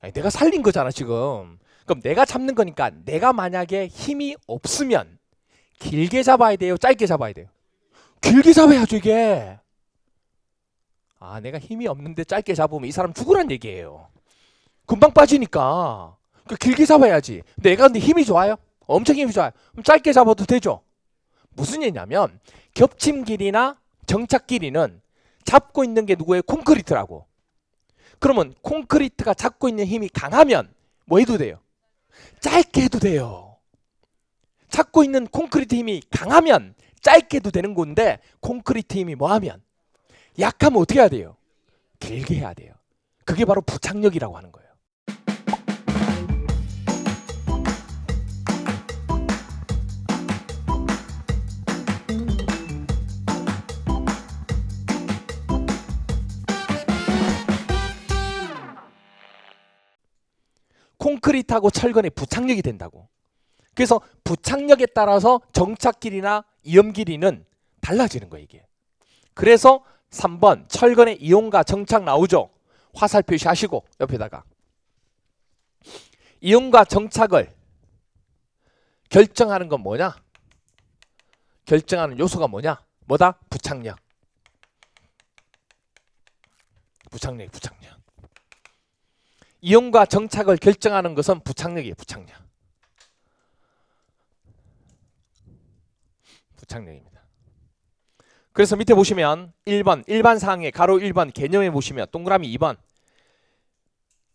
아니, 내가 살린 거잖아 지금. 그럼 내가 잡는 거니까 내가 만약에 힘이 없으면 길게 잡아야 돼요? 짧게 잡아야 돼요? 길게 잡아야죠 이게. 아 내가 힘이 없는데 짧게 잡으면 이 사람 죽으란 얘기예요. 금방 빠지니까. 그러니까 길게 잡아야지. 내가 근데 힘이 좋아요? 엄청 힘이 좋아요. 그럼 짧게 잡아도 되죠? 무슨 얘기냐면 겹침 길이나 정착 길이는 잡고 있는 게 누구예요? 콘크리트라고. 그러면 콘크리트가 잡고 있는 힘이 강하면 뭐 해도 돼요? 짧게 해도 돼요. 찾고 있는 콘크리트 힘이 강하면 짧게 해도 되는 건데 콘크리트 힘이 뭐하면 약하면 어떻게 해야 돼요? 길게 해야 돼요. 그게 바로 부착력이라고 하는 거예요. 콘크리트하고 철근의 부착력이 된다고. 그래서 부착력에 따라서 정착길이나 이음길이는 달라지는 거예요 이게. 그래서 3번 철근의 이온과 정착 나오죠. 화살 표시하시고 옆에다가. 이온과 정착을 결정하는 건 뭐냐? 결정하는 요소가 뭐냐? 뭐다? 부착력. 부착력, 부착력. 이용과 정착을 결정하는 것은 부착력이에요. 부착력. 부착력입니다. 그래서 밑에 보시면 1번 일반 사항에 가로 1번 개념에 보시면 동그라미 2번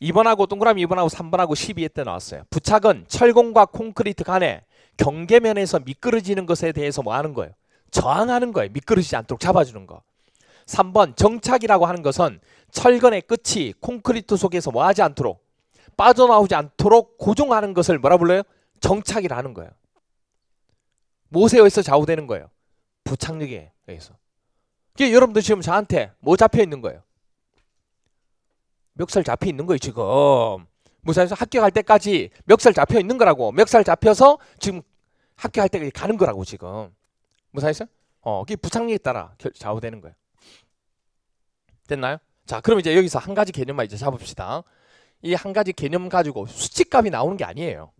2번하고 동그라미 2번하고 3번하고 12회 때 나왔어요. 부착은 철공과 콘크리트 간에 경계면에서 미끄러지는 것에 대해서 뭐 하는 거예요? 저항하는 거예요. 미끄러지지 않도록 잡아주는 거. 3번 정착이라고 하는 것은 철근의 끝이 콘크리트 속에서 뭐 하지 않도록 빠져나오지 않도록 고정하는 것을 뭐라 불러요? 정착이라 는 거예요. 모세에 어서 좌우되는 거예요. 부착력에 의해서. 그러 여러분들 지금 저한테 뭐 잡혀 있는 거예요? 멱살 잡혀 있는 거예요 지금. 무사에서 합격할 때까지 멱살 잡혀 있는 거라고. 멱살 잡혀서 지금 합격할 때까지 가는 거라고 지금. 무사에서? 어, 그게 부착력에 따라 좌우되는 거예요. 됐나요? 자, 그럼 이제 여기서 한 가지 개념만 이제 잡읍시다. 이 한 가지 개념 가지고 수치값이 나오는 게 아니에요.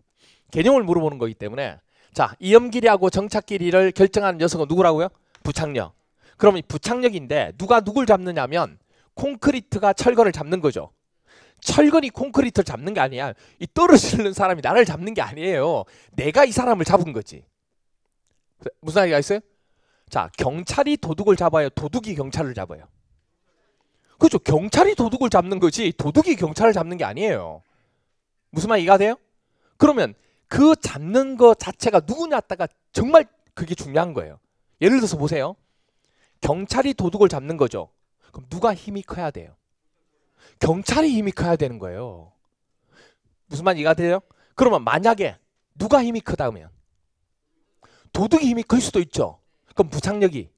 개념을 물어보는 거기 때문에 자, 이염길이하고 정착길이를 결정하는 녀석은 누구라고요? 부착력. 그럼 이 부착력인데 누가 누굴 잡느냐면 콘크리트가 철근을 잡는 거죠. 철근이 콘크리트를 잡는 게 아니야. 이 떨어지는 사람이 나를 잡는 게 아니에요. 내가 이 사람을 잡은 거지. 무슨 얘기가 있어요? 자, 경찰이 도둑을 잡아요. 도둑이 경찰을 잡아요. 그렇죠. 경찰이 도둑을 잡는 거지 도둑이 경찰을 잡는 게 아니에요. 무슨 말 이해가 돼요? 그러면 그 잡는 거 자체가 누구냐다가 정말 그게 중요한 거예요. 예를 들어서 보세요. 경찰이 도둑을 잡는 거죠. 그럼 누가 힘이 커야 돼요? 경찰이 힘이 커야 되는 거예요. 무슨 말 이해가 돼요? 그러면 만약에 누가 힘이 크다면 하 도둑이 힘이 클 수도 있죠. 그럼 부착력이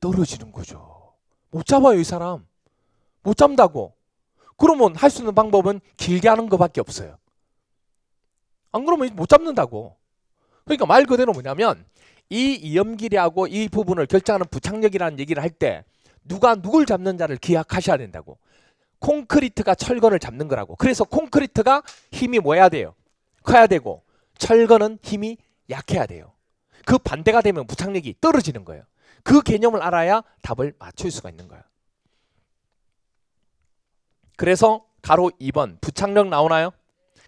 떨어지는 거죠. 못 잡아요, 이 사람. 못 잠다고. 그러면 할 수 있는 방법은 길게 하는 것밖에 없어요. 안 그러면 못 잡는다고. 그러니까 말 그대로 뭐냐면 이 이염기리하고 이 부분을 결정하는 부착력이라는 얘기를 할 때 누가 누굴 잡는자를 기약하셔야 된다고. 콘크리트가 철근을 잡는 거라고. 그래서 콘크리트가 힘이 뭐야 돼요? 커야 되고 철근은 힘이 약해야 돼요. 그 반대가 되면 부착력이 떨어지는 거예요. 그 개념을 알아야 답을 맞출 수가 있는 거예요. 그래서 가로 2번 부착력 나오나요?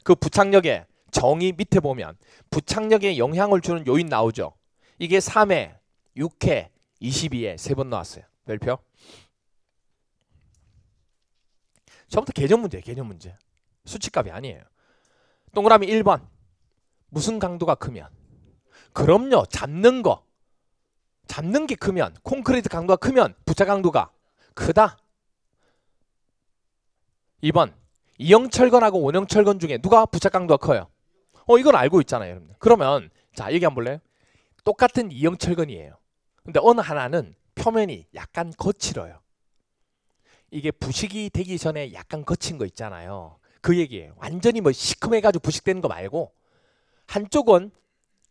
그부착력의 정의 밑에 보면 부착력에 영향을 주는 요인 나오죠. 이게 3회, 6회, 22회 세번 나왔어요. 별표. 저부터 개념 문제예요. 개념 문제. 수치값이 아니에요. 동그라미 1번. 무슨 강도가 크면? 그럼요. 잡는 거. 잡는 게 크면 콘크리트 강도가 크면 부착 강도가 크다. 2번 이영철건하고 원영철건 중에 누가 부착강도가 커요? 어 이건 알고 있잖아요 여러분 그러면 자 얘기 한번 볼래요? 똑같은 이영철건이에요 근데 어느 하나는 표면이 약간 거칠어요 이게 부식이 되기 전에 약간 거친 거 있잖아요 그 얘기예요 완전히 뭐 시큼해가지고 부식되는 거 말고 한쪽은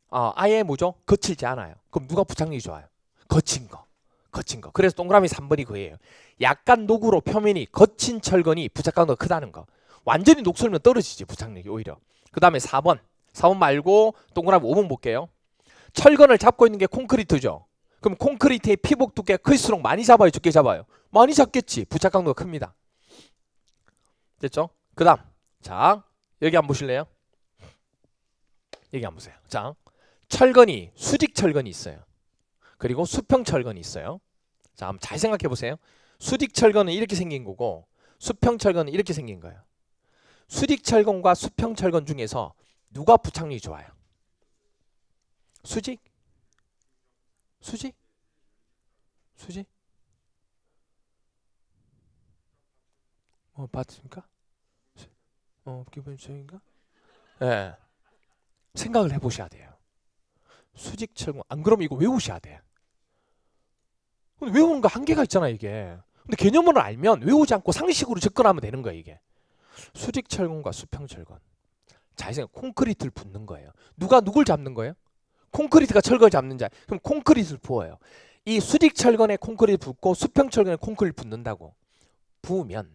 어, 아예 뭐죠? 거칠지 않아요 그럼 누가 부착력이 좋아요? 거친 거 거친 거 그래서 동그라미 3번이 그예요 약간 녹으로 표면이 거친 철근이 부착 강도가 크다는 거. 완전히 녹슬면 떨어지지 부착력이 오히려. 그 다음에 4번. 4번 말고 동그라미 5번 볼게요. 철근을 잡고 있는 게 콘크리트죠. 그럼 콘크리트의 피복 두께가 클수록 많이 잡아요? 적게 잡아요? 많이 잡겠지. 부착 강도가 큽니다. 됐죠? 그 다음. 자, 여기 한번 보실래요? 여기 한번 보세요. 자, 철근이, 수직 철근이 있어요. 그리고 수평 철근이 있어요. 자, 한번 잘 생각해 보세요. 수직철근은 이렇게 생긴 거고 수평철근은 이렇게 생긴 거예요. 수직철근과 수평철근 중에서 누가 부착력이 좋아요? 수직? 수직? 수직? 어, 봤습니까? 어, 기본적인가? 예. 네. 생각을 해보셔야 돼요. 수직철공. 안 그러면 이거 외우셔야 돼. 요 외우는 거 한계가 있잖아, 이게. 근데 개념을 알면 외우지 않고 상식으로 접근하면 되는 거예요 이게 수직 철근과 수평 철근 잘 생각 콘크리트를 붓는 거예요 누가 누굴 잡는 거예요? 콘크리트가 철근을 잡는 자 그럼 콘크리트를 부어요 이 수직 철근에 콘크리트 붓고 수평 철근에 콘크리트 붓는다고 부으면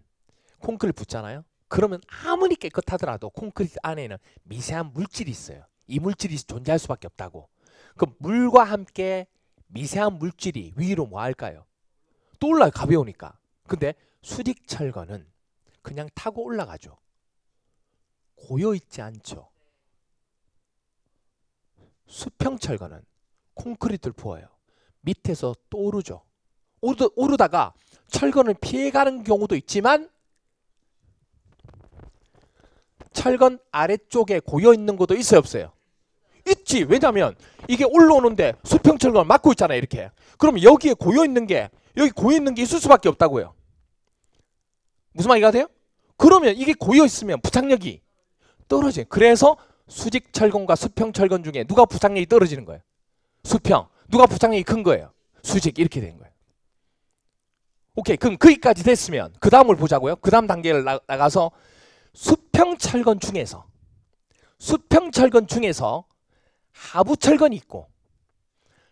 콘크리트 붓잖아요 그러면 아무리 깨끗하더라도 콘크리트 안에는 미세한 물질이 있어요 이 물질이 존재할 수밖에 없다고 그럼 물과 함께 미세한 물질이 위로 뭐할까요? 또 올라요. 가벼우니까. 근데 수직철거는 그냥 타고 올라가죠. 고여 있지 않죠. 수평철거는 콘크리트를 부어요. 밑에서 또 오르죠. 오르, 오르다가 철거는 피해가는 경우도 있지만 철건 아래쪽에 고여 있는 것도 있어요 없어요? 없지. 왜냐면 이게 올라오는데 수평철근 막고 있잖아요. 이렇게. 그럼 여기에 고여있는 게 여기 고여있는 게 있을 수밖에 없다고요. 무슨 말이 가세요? 그러면 이게 고여있으면 부착력이 떨어져요. 그래서 수직철근과 수평철근 중에 누가 부착력이 떨어지는 거예요? 수평. 누가 부착력이 큰 거예요? 수직 이렇게 된 거예요. 오케이 그럼 거기까지 됐으면 그 다음을 보자고요. 그 다음 단계를 나, 나가서 수평철근 중에서 수평철근 중에서 하부 철근이 있고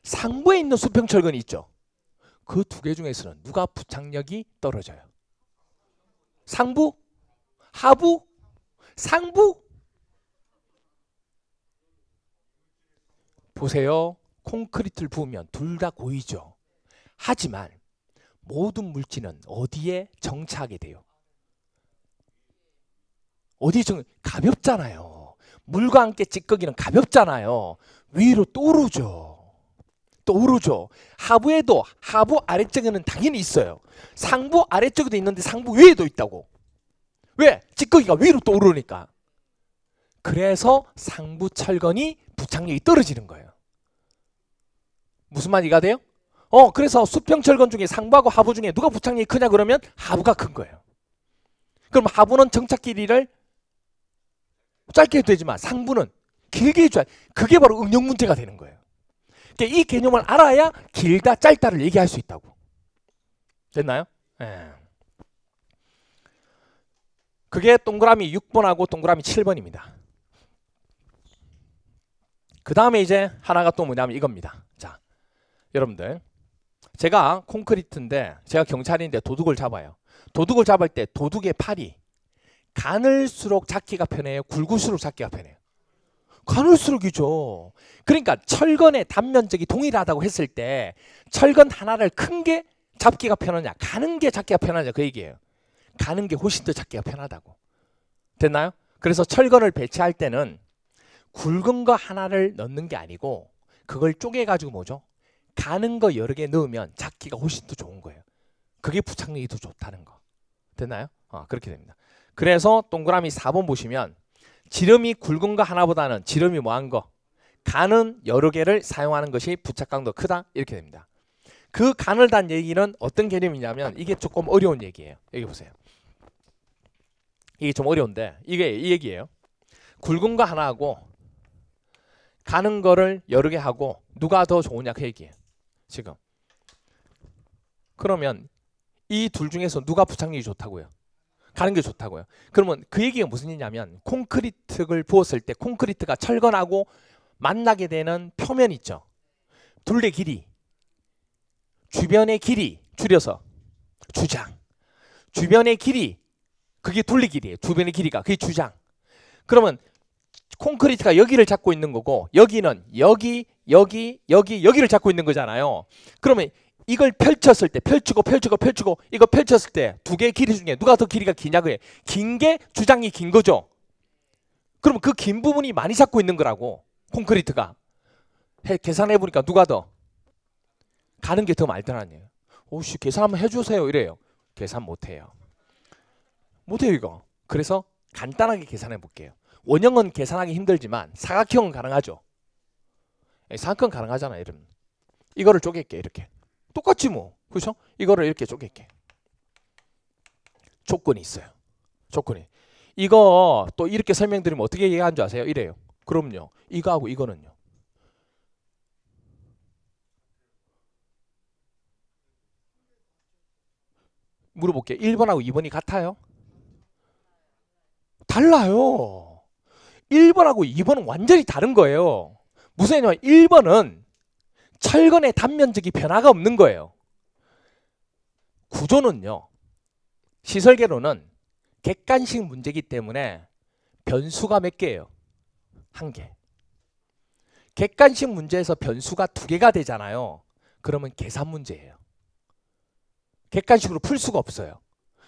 상부에 있는 수평 철근이 있죠. 그 두 개 중에서는 누가 부착력이 떨어져요? 상부? 하부? 상부? 보세요. 콘크리트를 부으면 둘 다 고이죠. 하지만 모든 물질은 어디에 정착하게 돼요? 어디 정 가볍잖아요. 물과 함께 찌꺼기는 가볍잖아요. 위로 떠오르죠. 떠오르죠. 하부에도 하부 아래쪽에는 당연히 있어요. 상부 아래쪽에도 있는데 상부 위에도 있다고. 왜? 찌꺼기가 위로 떠오르니까. 그래서 상부 철근이 부착력이 떨어지는 거예요. 무슨 말이가 돼요? 어, 그래서 수평 철근 중에 상부하고 하부 중에 누가 부착력이 크냐 그러면 하부가 큰 거예요. 그럼 하부는 정착 길이를 짧게 해도 되지만 상부는 길게 해줘야 그게 바로 응용 문제가 되는 거예요. 그러니까 이 개념을 알아야 길다 짧다를 얘기할 수 있다고. 됐나요? 예. 그게 동그라미 6번하고 동그라미 7번입니다. 그 다음에 이제 하나가 또 뭐냐면 이겁니다. 자, 여러분들 제가 콘크리트인데 제가 경찰인데 도둑을 잡아요. 도둑을 잡을 때 도둑의 팔이 가늘수록 잡기가 편해요? 굵을수록 잡기가 편해요? 가늘수록이죠. 그러니까 철근의 단면적이 동일하다고 했을 때 철근 하나를 큰 게 잡기가 편하냐 가는 게 잡기가 편하냐 그 얘기예요. 가는 게 훨씬 더 잡기가 편하다고. 됐나요? 그래서 철근을 배치할 때는 굵은 거 하나를 넣는 게 아니고 그걸 쪼개가지고 뭐죠? 가는 거 여러 개 넣으면 잡기가 훨씬 더 좋은 거예요. 그게 부착력이 더 좋다는 거. 됐나요? 아, 그렇게 됩니다. 그래서 동그라미 4번 보시면 지름이 굵은 거 하나보다는 지름이 뭐한 거 간은 여러 개를 사용하는 것이 부착강도 크다 이렇게 됩니다. 그 간을 단 얘기는 어떤 개념이냐면 이게 조금 어려운 얘기예요. 여기 보세요. 이게 좀 어려운데 이게 이 얘기예요. 굵은 거 하나하고 가는 거를 여러 개 하고 누가 더 좋으냐 그 얘기예요. 지금. 그러면 이 둘 중에서 누가 부착력이 좋다고요? 가는 게 좋다고요. 그러면 그 얘기가 무슨 얘기냐면 콘크리트를 부었을 때 콘크리트가 철근하고 만나게 되는 표면 있죠. 둘레 길이, 주변의 길이 줄여서 주장. 주변의 길이 그게 둘레 길이에요. 주변의 길이가 그게 주장. 그러면 콘크리트가 여기를 잡고 있는 거고 여기는 여기, 여기, 여기, 여기를 잡고 있는 거잖아요. 그러면 이걸 펼쳤을 때 펼치고 펼치고 펼치고 이거 펼쳤을 때 두 개의 길이 중에 누가 더 길이가 기냐 그래. 긴게 주장이 긴 거죠. 그럼 그 긴 부분이 많이 잡고 있는 거라고. 콘크리트가. 계산해 보니까 누가 더 가는 게 더 말더라니요. 오씨 계산 한번 해주세요 이래요. 계산 못해요. 못해요 이거. 그래서 간단하게 계산해 볼게요. 원형은 계산하기 힘들지만 사각형은 가능하죠. 예, 사각형 가능하잖아 이런. 이거를 쪼갤게 이렇게. 똑같지 뭐. 그죠? 이거를 이렇게 쪼갤게. 조건이 있어요. 조건이. 이거 또 이렇게 설명드리면 어떻게 얘기하는 줄 아세요? 이래요. 그럼요. 이거하고 이거는요. 물어볼게요. 1번하고 2번이 같아요? 달라요. 1번하고 2번은 완전히 다른 거예요. 무슨 얘기냐면 1번은 철근의 단면적인 변화가 없는 거예요. 구조는요. 시설계로는 객관식 문제이기 때문에 변수가 몇 개예요? 한 개. 객관식 문제에서 변수가 두 개가 되잖아요. 그러면 계산 문제예요. 객관식으로 풀 수가 없어요.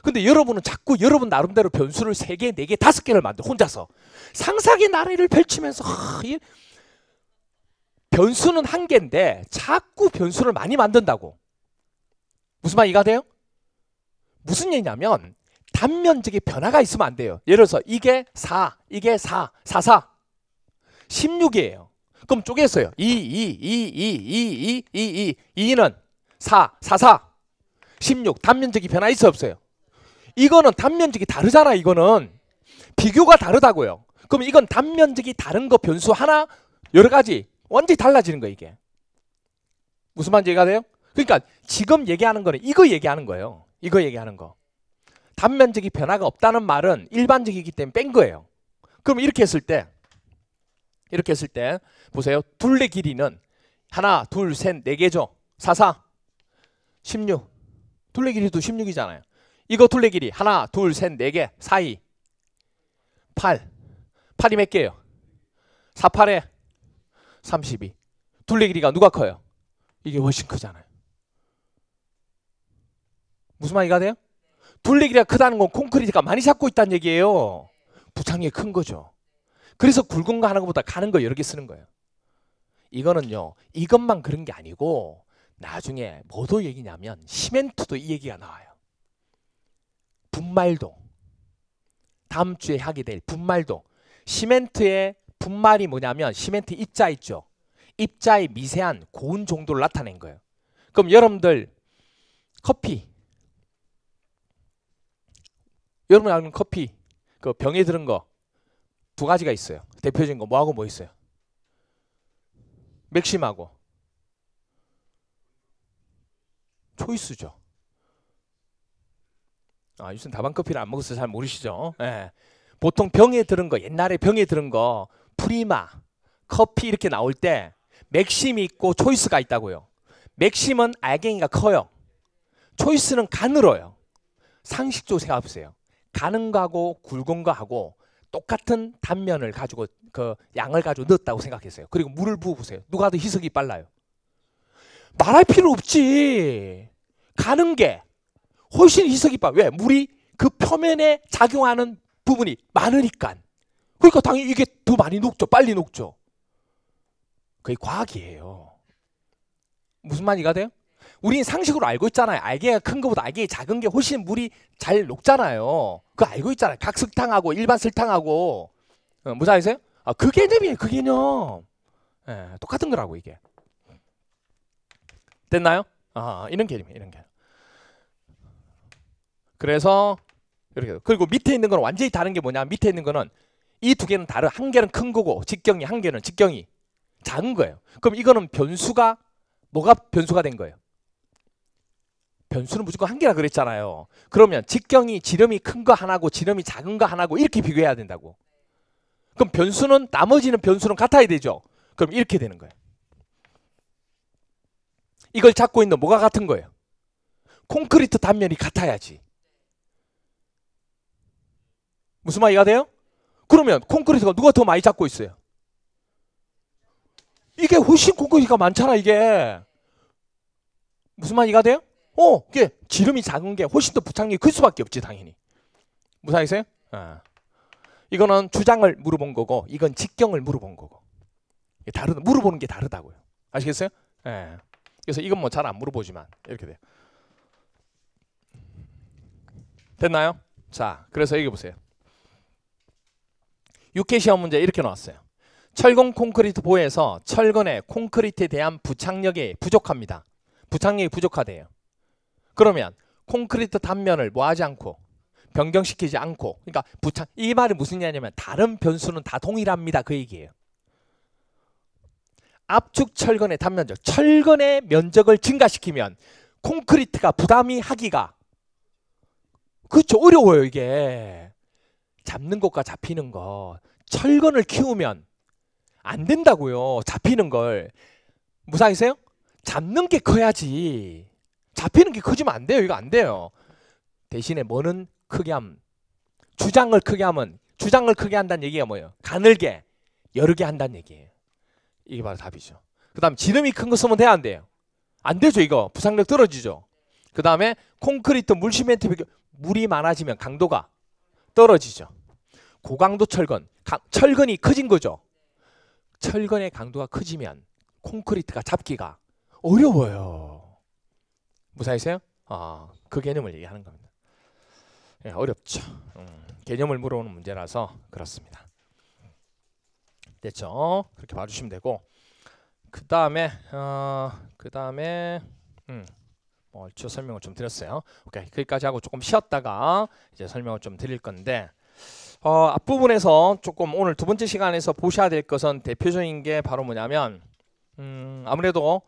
근데 여러분은 자꾸 여러분 나름대로 변수를 세개네개 네 다섯 개를 만들 혼자서. 상상의 나래를 펼치면서 아, 변수는 한 개인데 자꾸 변수를 많이 만든다고. 무슨 말 이가 돼요? 무슨 얘기냐면 단면적의 변화가 있으면 안 돼요. 예를 들어서 이게 4, 이게 4, 4, 4. 16이에요. 그럼 쪼개서요. 2, 2, 2, 2, 2, 2, 2, 2, 2는 4, 4, 4. 16. 단면적인 변화 있어 없어요? 이거는 단면적이 다르잖아, 이거는. 비교가 다르다고요. 그럼 이건 단면적이 다른 거 변수 하나, 여러 가지 완전히 달라지는 거예요 이게 무슨 말인지 이해가 돼요? 그러니까 지금 얘기하는 거는 이거 얘기하는 거예요 이거 얘기하는 거단면적이 변화가 없다는 말은 일반적이기 때문에 뺀 거예요 그럼 이렇게 했을 때 이렇게 했을 때 보세요 둘레 길이는 하나 둘셋네 개죠 사사 16 둘레 길이도 16이잖아요 이거 둘레 길이 하나 둘셋네 개 사이 8 8이 몇 개예요? 48에 32. 둘레 길이가 누가 커요? 이게 훨씬 크잖아요. 무슨 말이가 돼요? 둘레 길이가 크다는 건 콘크리트가 많이 잡고 있다는 얘기예요. 부창이큰 거죠. 그래서 굵은 거 하는 것보다 가는 거 여러 개 쓰는 거예요. 이거는요. 이것만 그런 게 아니고 나중에 뭐도 얘기냐면 시멘트도 이 얘기가 나와요. 분말도 다음 주에 하게 될 분말도 시멘트의 분말이 뭐냐면 시멘트 입자 있죠. 입자의 미세한 고운 정도를 나타낸 거예요. 그럼 여러분들 커피 여러분 아는 커피 그 병에 들은 거 두 가지가 있어요. 대표적인 거 뭐하고 뭐 있어요? 맥심하고 초이스죠. 아, 요즘 다방 커피를 안 먹어서 잘 모르시죠? 예. 보통 병에 들은 거, 옛날에 병에 들은 거 프리마, 커피 이렇게 나올 때 맥심이 있고 초이스가 있다고요. 맥심은 알갱이가 커요. 초이스는 가늘어요. 상식적으로 생각해보세요. 가는 거하고 굵은 거하고 똑같은 단면을 가지고 그 양을 가지고 넣었다고 생각했어요. 그리고 물을 부어보세요. 누가 더 희석이 빨라요? 말할 필요 없지. 가는 게 훨씬 희석이 빨라. 왜? 물이 그 표면에 작용하는 부분이 많으니까. 그러니까 당연히 이게 더 많이 녹죠. 빨리 녹죠. 그게 과학이에요. 무슨 말이가 돼요? 우린 상식으로 알고 있잖아요. 알게가큰 것보다 알게 작은 게 훨씬 물이 잘 녹잖아요. 그 알고 있잖아요. 각설탕하고 일반 설탕하고 어, 무슨 알겠어요? 아, 그 개념이에요. 그 개념. 예, 똑같은 거라고 이게. 됐나요? 아, 이런 개념이에요. 이런 개념. 그래서 이렇게 그리고 밑에 있는 건 완전히 다른 게 뭐냐? 밑에 있는 거는 이두 개는 다른 한 개는 큰 거고 직경이 한 개는 직경이 작은 거예요. 그럼 이거는 변수가 뭐가 변수가 된 거예요? 변수는 무조건 한 개라 그랬잖아요. 그러면 직경이 지름이 큰 거 하나고 지름이 작은 거 하나고 이렇게 비교해야 된다고. 그럼 변수는 나머지는 변수는 같아야 되죠. 그럼 이렇게 되는 거예요. 이걸 찾고 있는 뭐가 같은 거예요? 콘크리트 단면이 같아야지. 무슨 말이가 돼요? 그러면 콘크리트가 누가 더 많이 잡고 있어요? 이게 훨씬 콘크리트가 많잖아 이게. 무슨 말이가 돼요? 어, 이게 지름이 작은 게 훨씬 더 부착력이 클 수밖에 없지 당연히. 무슨 말이세요? 아. 이거는 주장을 물어본 거고 이건 직경을 물어본 거고. 다르 물어보는 게 다르다고요. 아시겠어요? 예. 그래서 이건 뭐 잘 안 물어보지만 이렇게 돼요. 됐나요? 자, 그래서 얘기해 보세요. 6개 시험 문제 이렇게 나왔어요. 철근 콘크리트 보에서 철근의 콘크리트에 대한 부착력이 부족합니다. 부착력이 부족하대요. 그러면 콘크리트 단면을 뭐 하지 않고 변경시키지 않고 그러니까 부착 이 말이 무슨 얘기냐면 다른 변수는 다 동일합니다. 그 얘기예요. 압축 철근의 단면적 철근의 면적을 증가시키면 콘크리트가 부담이 하기가 그렇죠 어려워요 이게 잡는 것과 잡히는 것 철근을 키우면 안 된다고요. 잡히는 걸 무사하세요? 잡는 게 커야지. 잡히는 게 커지면 안 돼요. 이거 안 돼요. 대신에 뭐는 크게 함. 주장을 크게 하면 주장을 크게 한다는 얘기가 뭐예요? 가늘게 여러 개 한다는 얘기예요. 이게 바로 답이죠. 그다음 지름이 큰 거 쓰면 돼안 돼요? 안 되죠 이거 부상력 떨어지죠. 그다음에 콘크리트 물 시멘트 물이 많아지면 강도가 떨어지죠. 고강도 철근, 가, 철근이 커진 거죠. 철근의 강도가 커지면 콘크리트가 잡기가 어려워요. 무사히세요? 아, 그 개념을 얘기하는 겁니다. 예, 어렵죠. 음, 개념을 물어보는 문제라서 그렇습니다. 됐죠? 그렇게 봐주시면 되고 그 다음에 어, 그 다음에 음. 얼추 어, 설명을 좀 드렸어요. 오케이 거기까지 하고 조금 쉬었다가 이제 설명을 좀 드릴 건데 어, 앞부분에서 조금 오늘 두 번째 시간에서 보셔야 될 것은 대표적인 게 바로 뭐냐면 음, 아무래도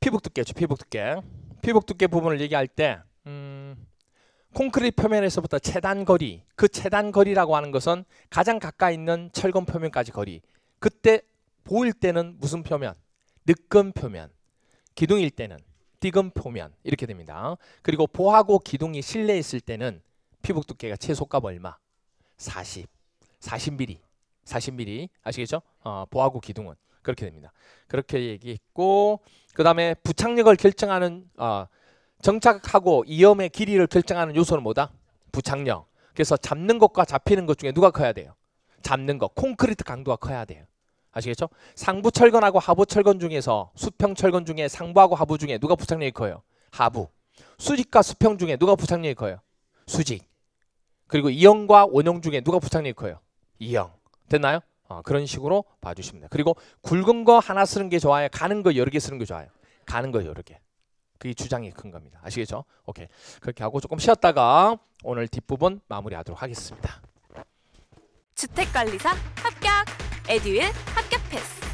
피복 두께죠 피복 두께 피복 두께 부분을 얘기할 때 음, 콘크리트 표면에서부터 최단 거리 그 최단 거리라고 하는 것은 가장 가까이 있는 철근 표면까지 거리 그때 보일 때는 무슨 표면? 늦끔 표면 기둥일 때는 띠금 표면 이렇게 됩니다. 그리고 보하고 기둥이 실내에 있을 때는 피복 두께가 최소값 얼마? 40, 40mm, 40mm 아시겠죠? 어, 보하고 기둥은 그렇게 됩니다. 그렇게 얘기했고 그 다음에 부착력을 결정하는 어, 정착하고 이염의 길이를 결정하는 요소는 뭐다? 부착력. 그래서 잡는 것과 잡히는 것 중에 누가 커야 돼요? 잡는 것, 콘크리트 강도가 커야 돼요. 아시겠죠? 상부 철근하고 하부 철근 중에서 수평 철근 중에 상부하고 하부 중에 누가 부착력이 커요? 하부. 수직과 수평 중에 누가 부착력이 커요? 수직. 그리고 이형과 원형 중에 누가 부착력이 커요? 이형. 됐나요? 어, 그런 식으로 봐주시면 돼요. 그리고 굵은 거 하나 쓰는 게 좋아요? 가는 거 여러 개 쓰는 게 좋아요? 가는 거 여러 개. 그게 주장이 큰 겁니다. 아시겠죠? 오케이. 그렇게 하고 조금 쉬었다가 오늘 뒷부분 마무리하도록 하겠습니다. 주택관리사 합격! 에듀윌 합격 패스.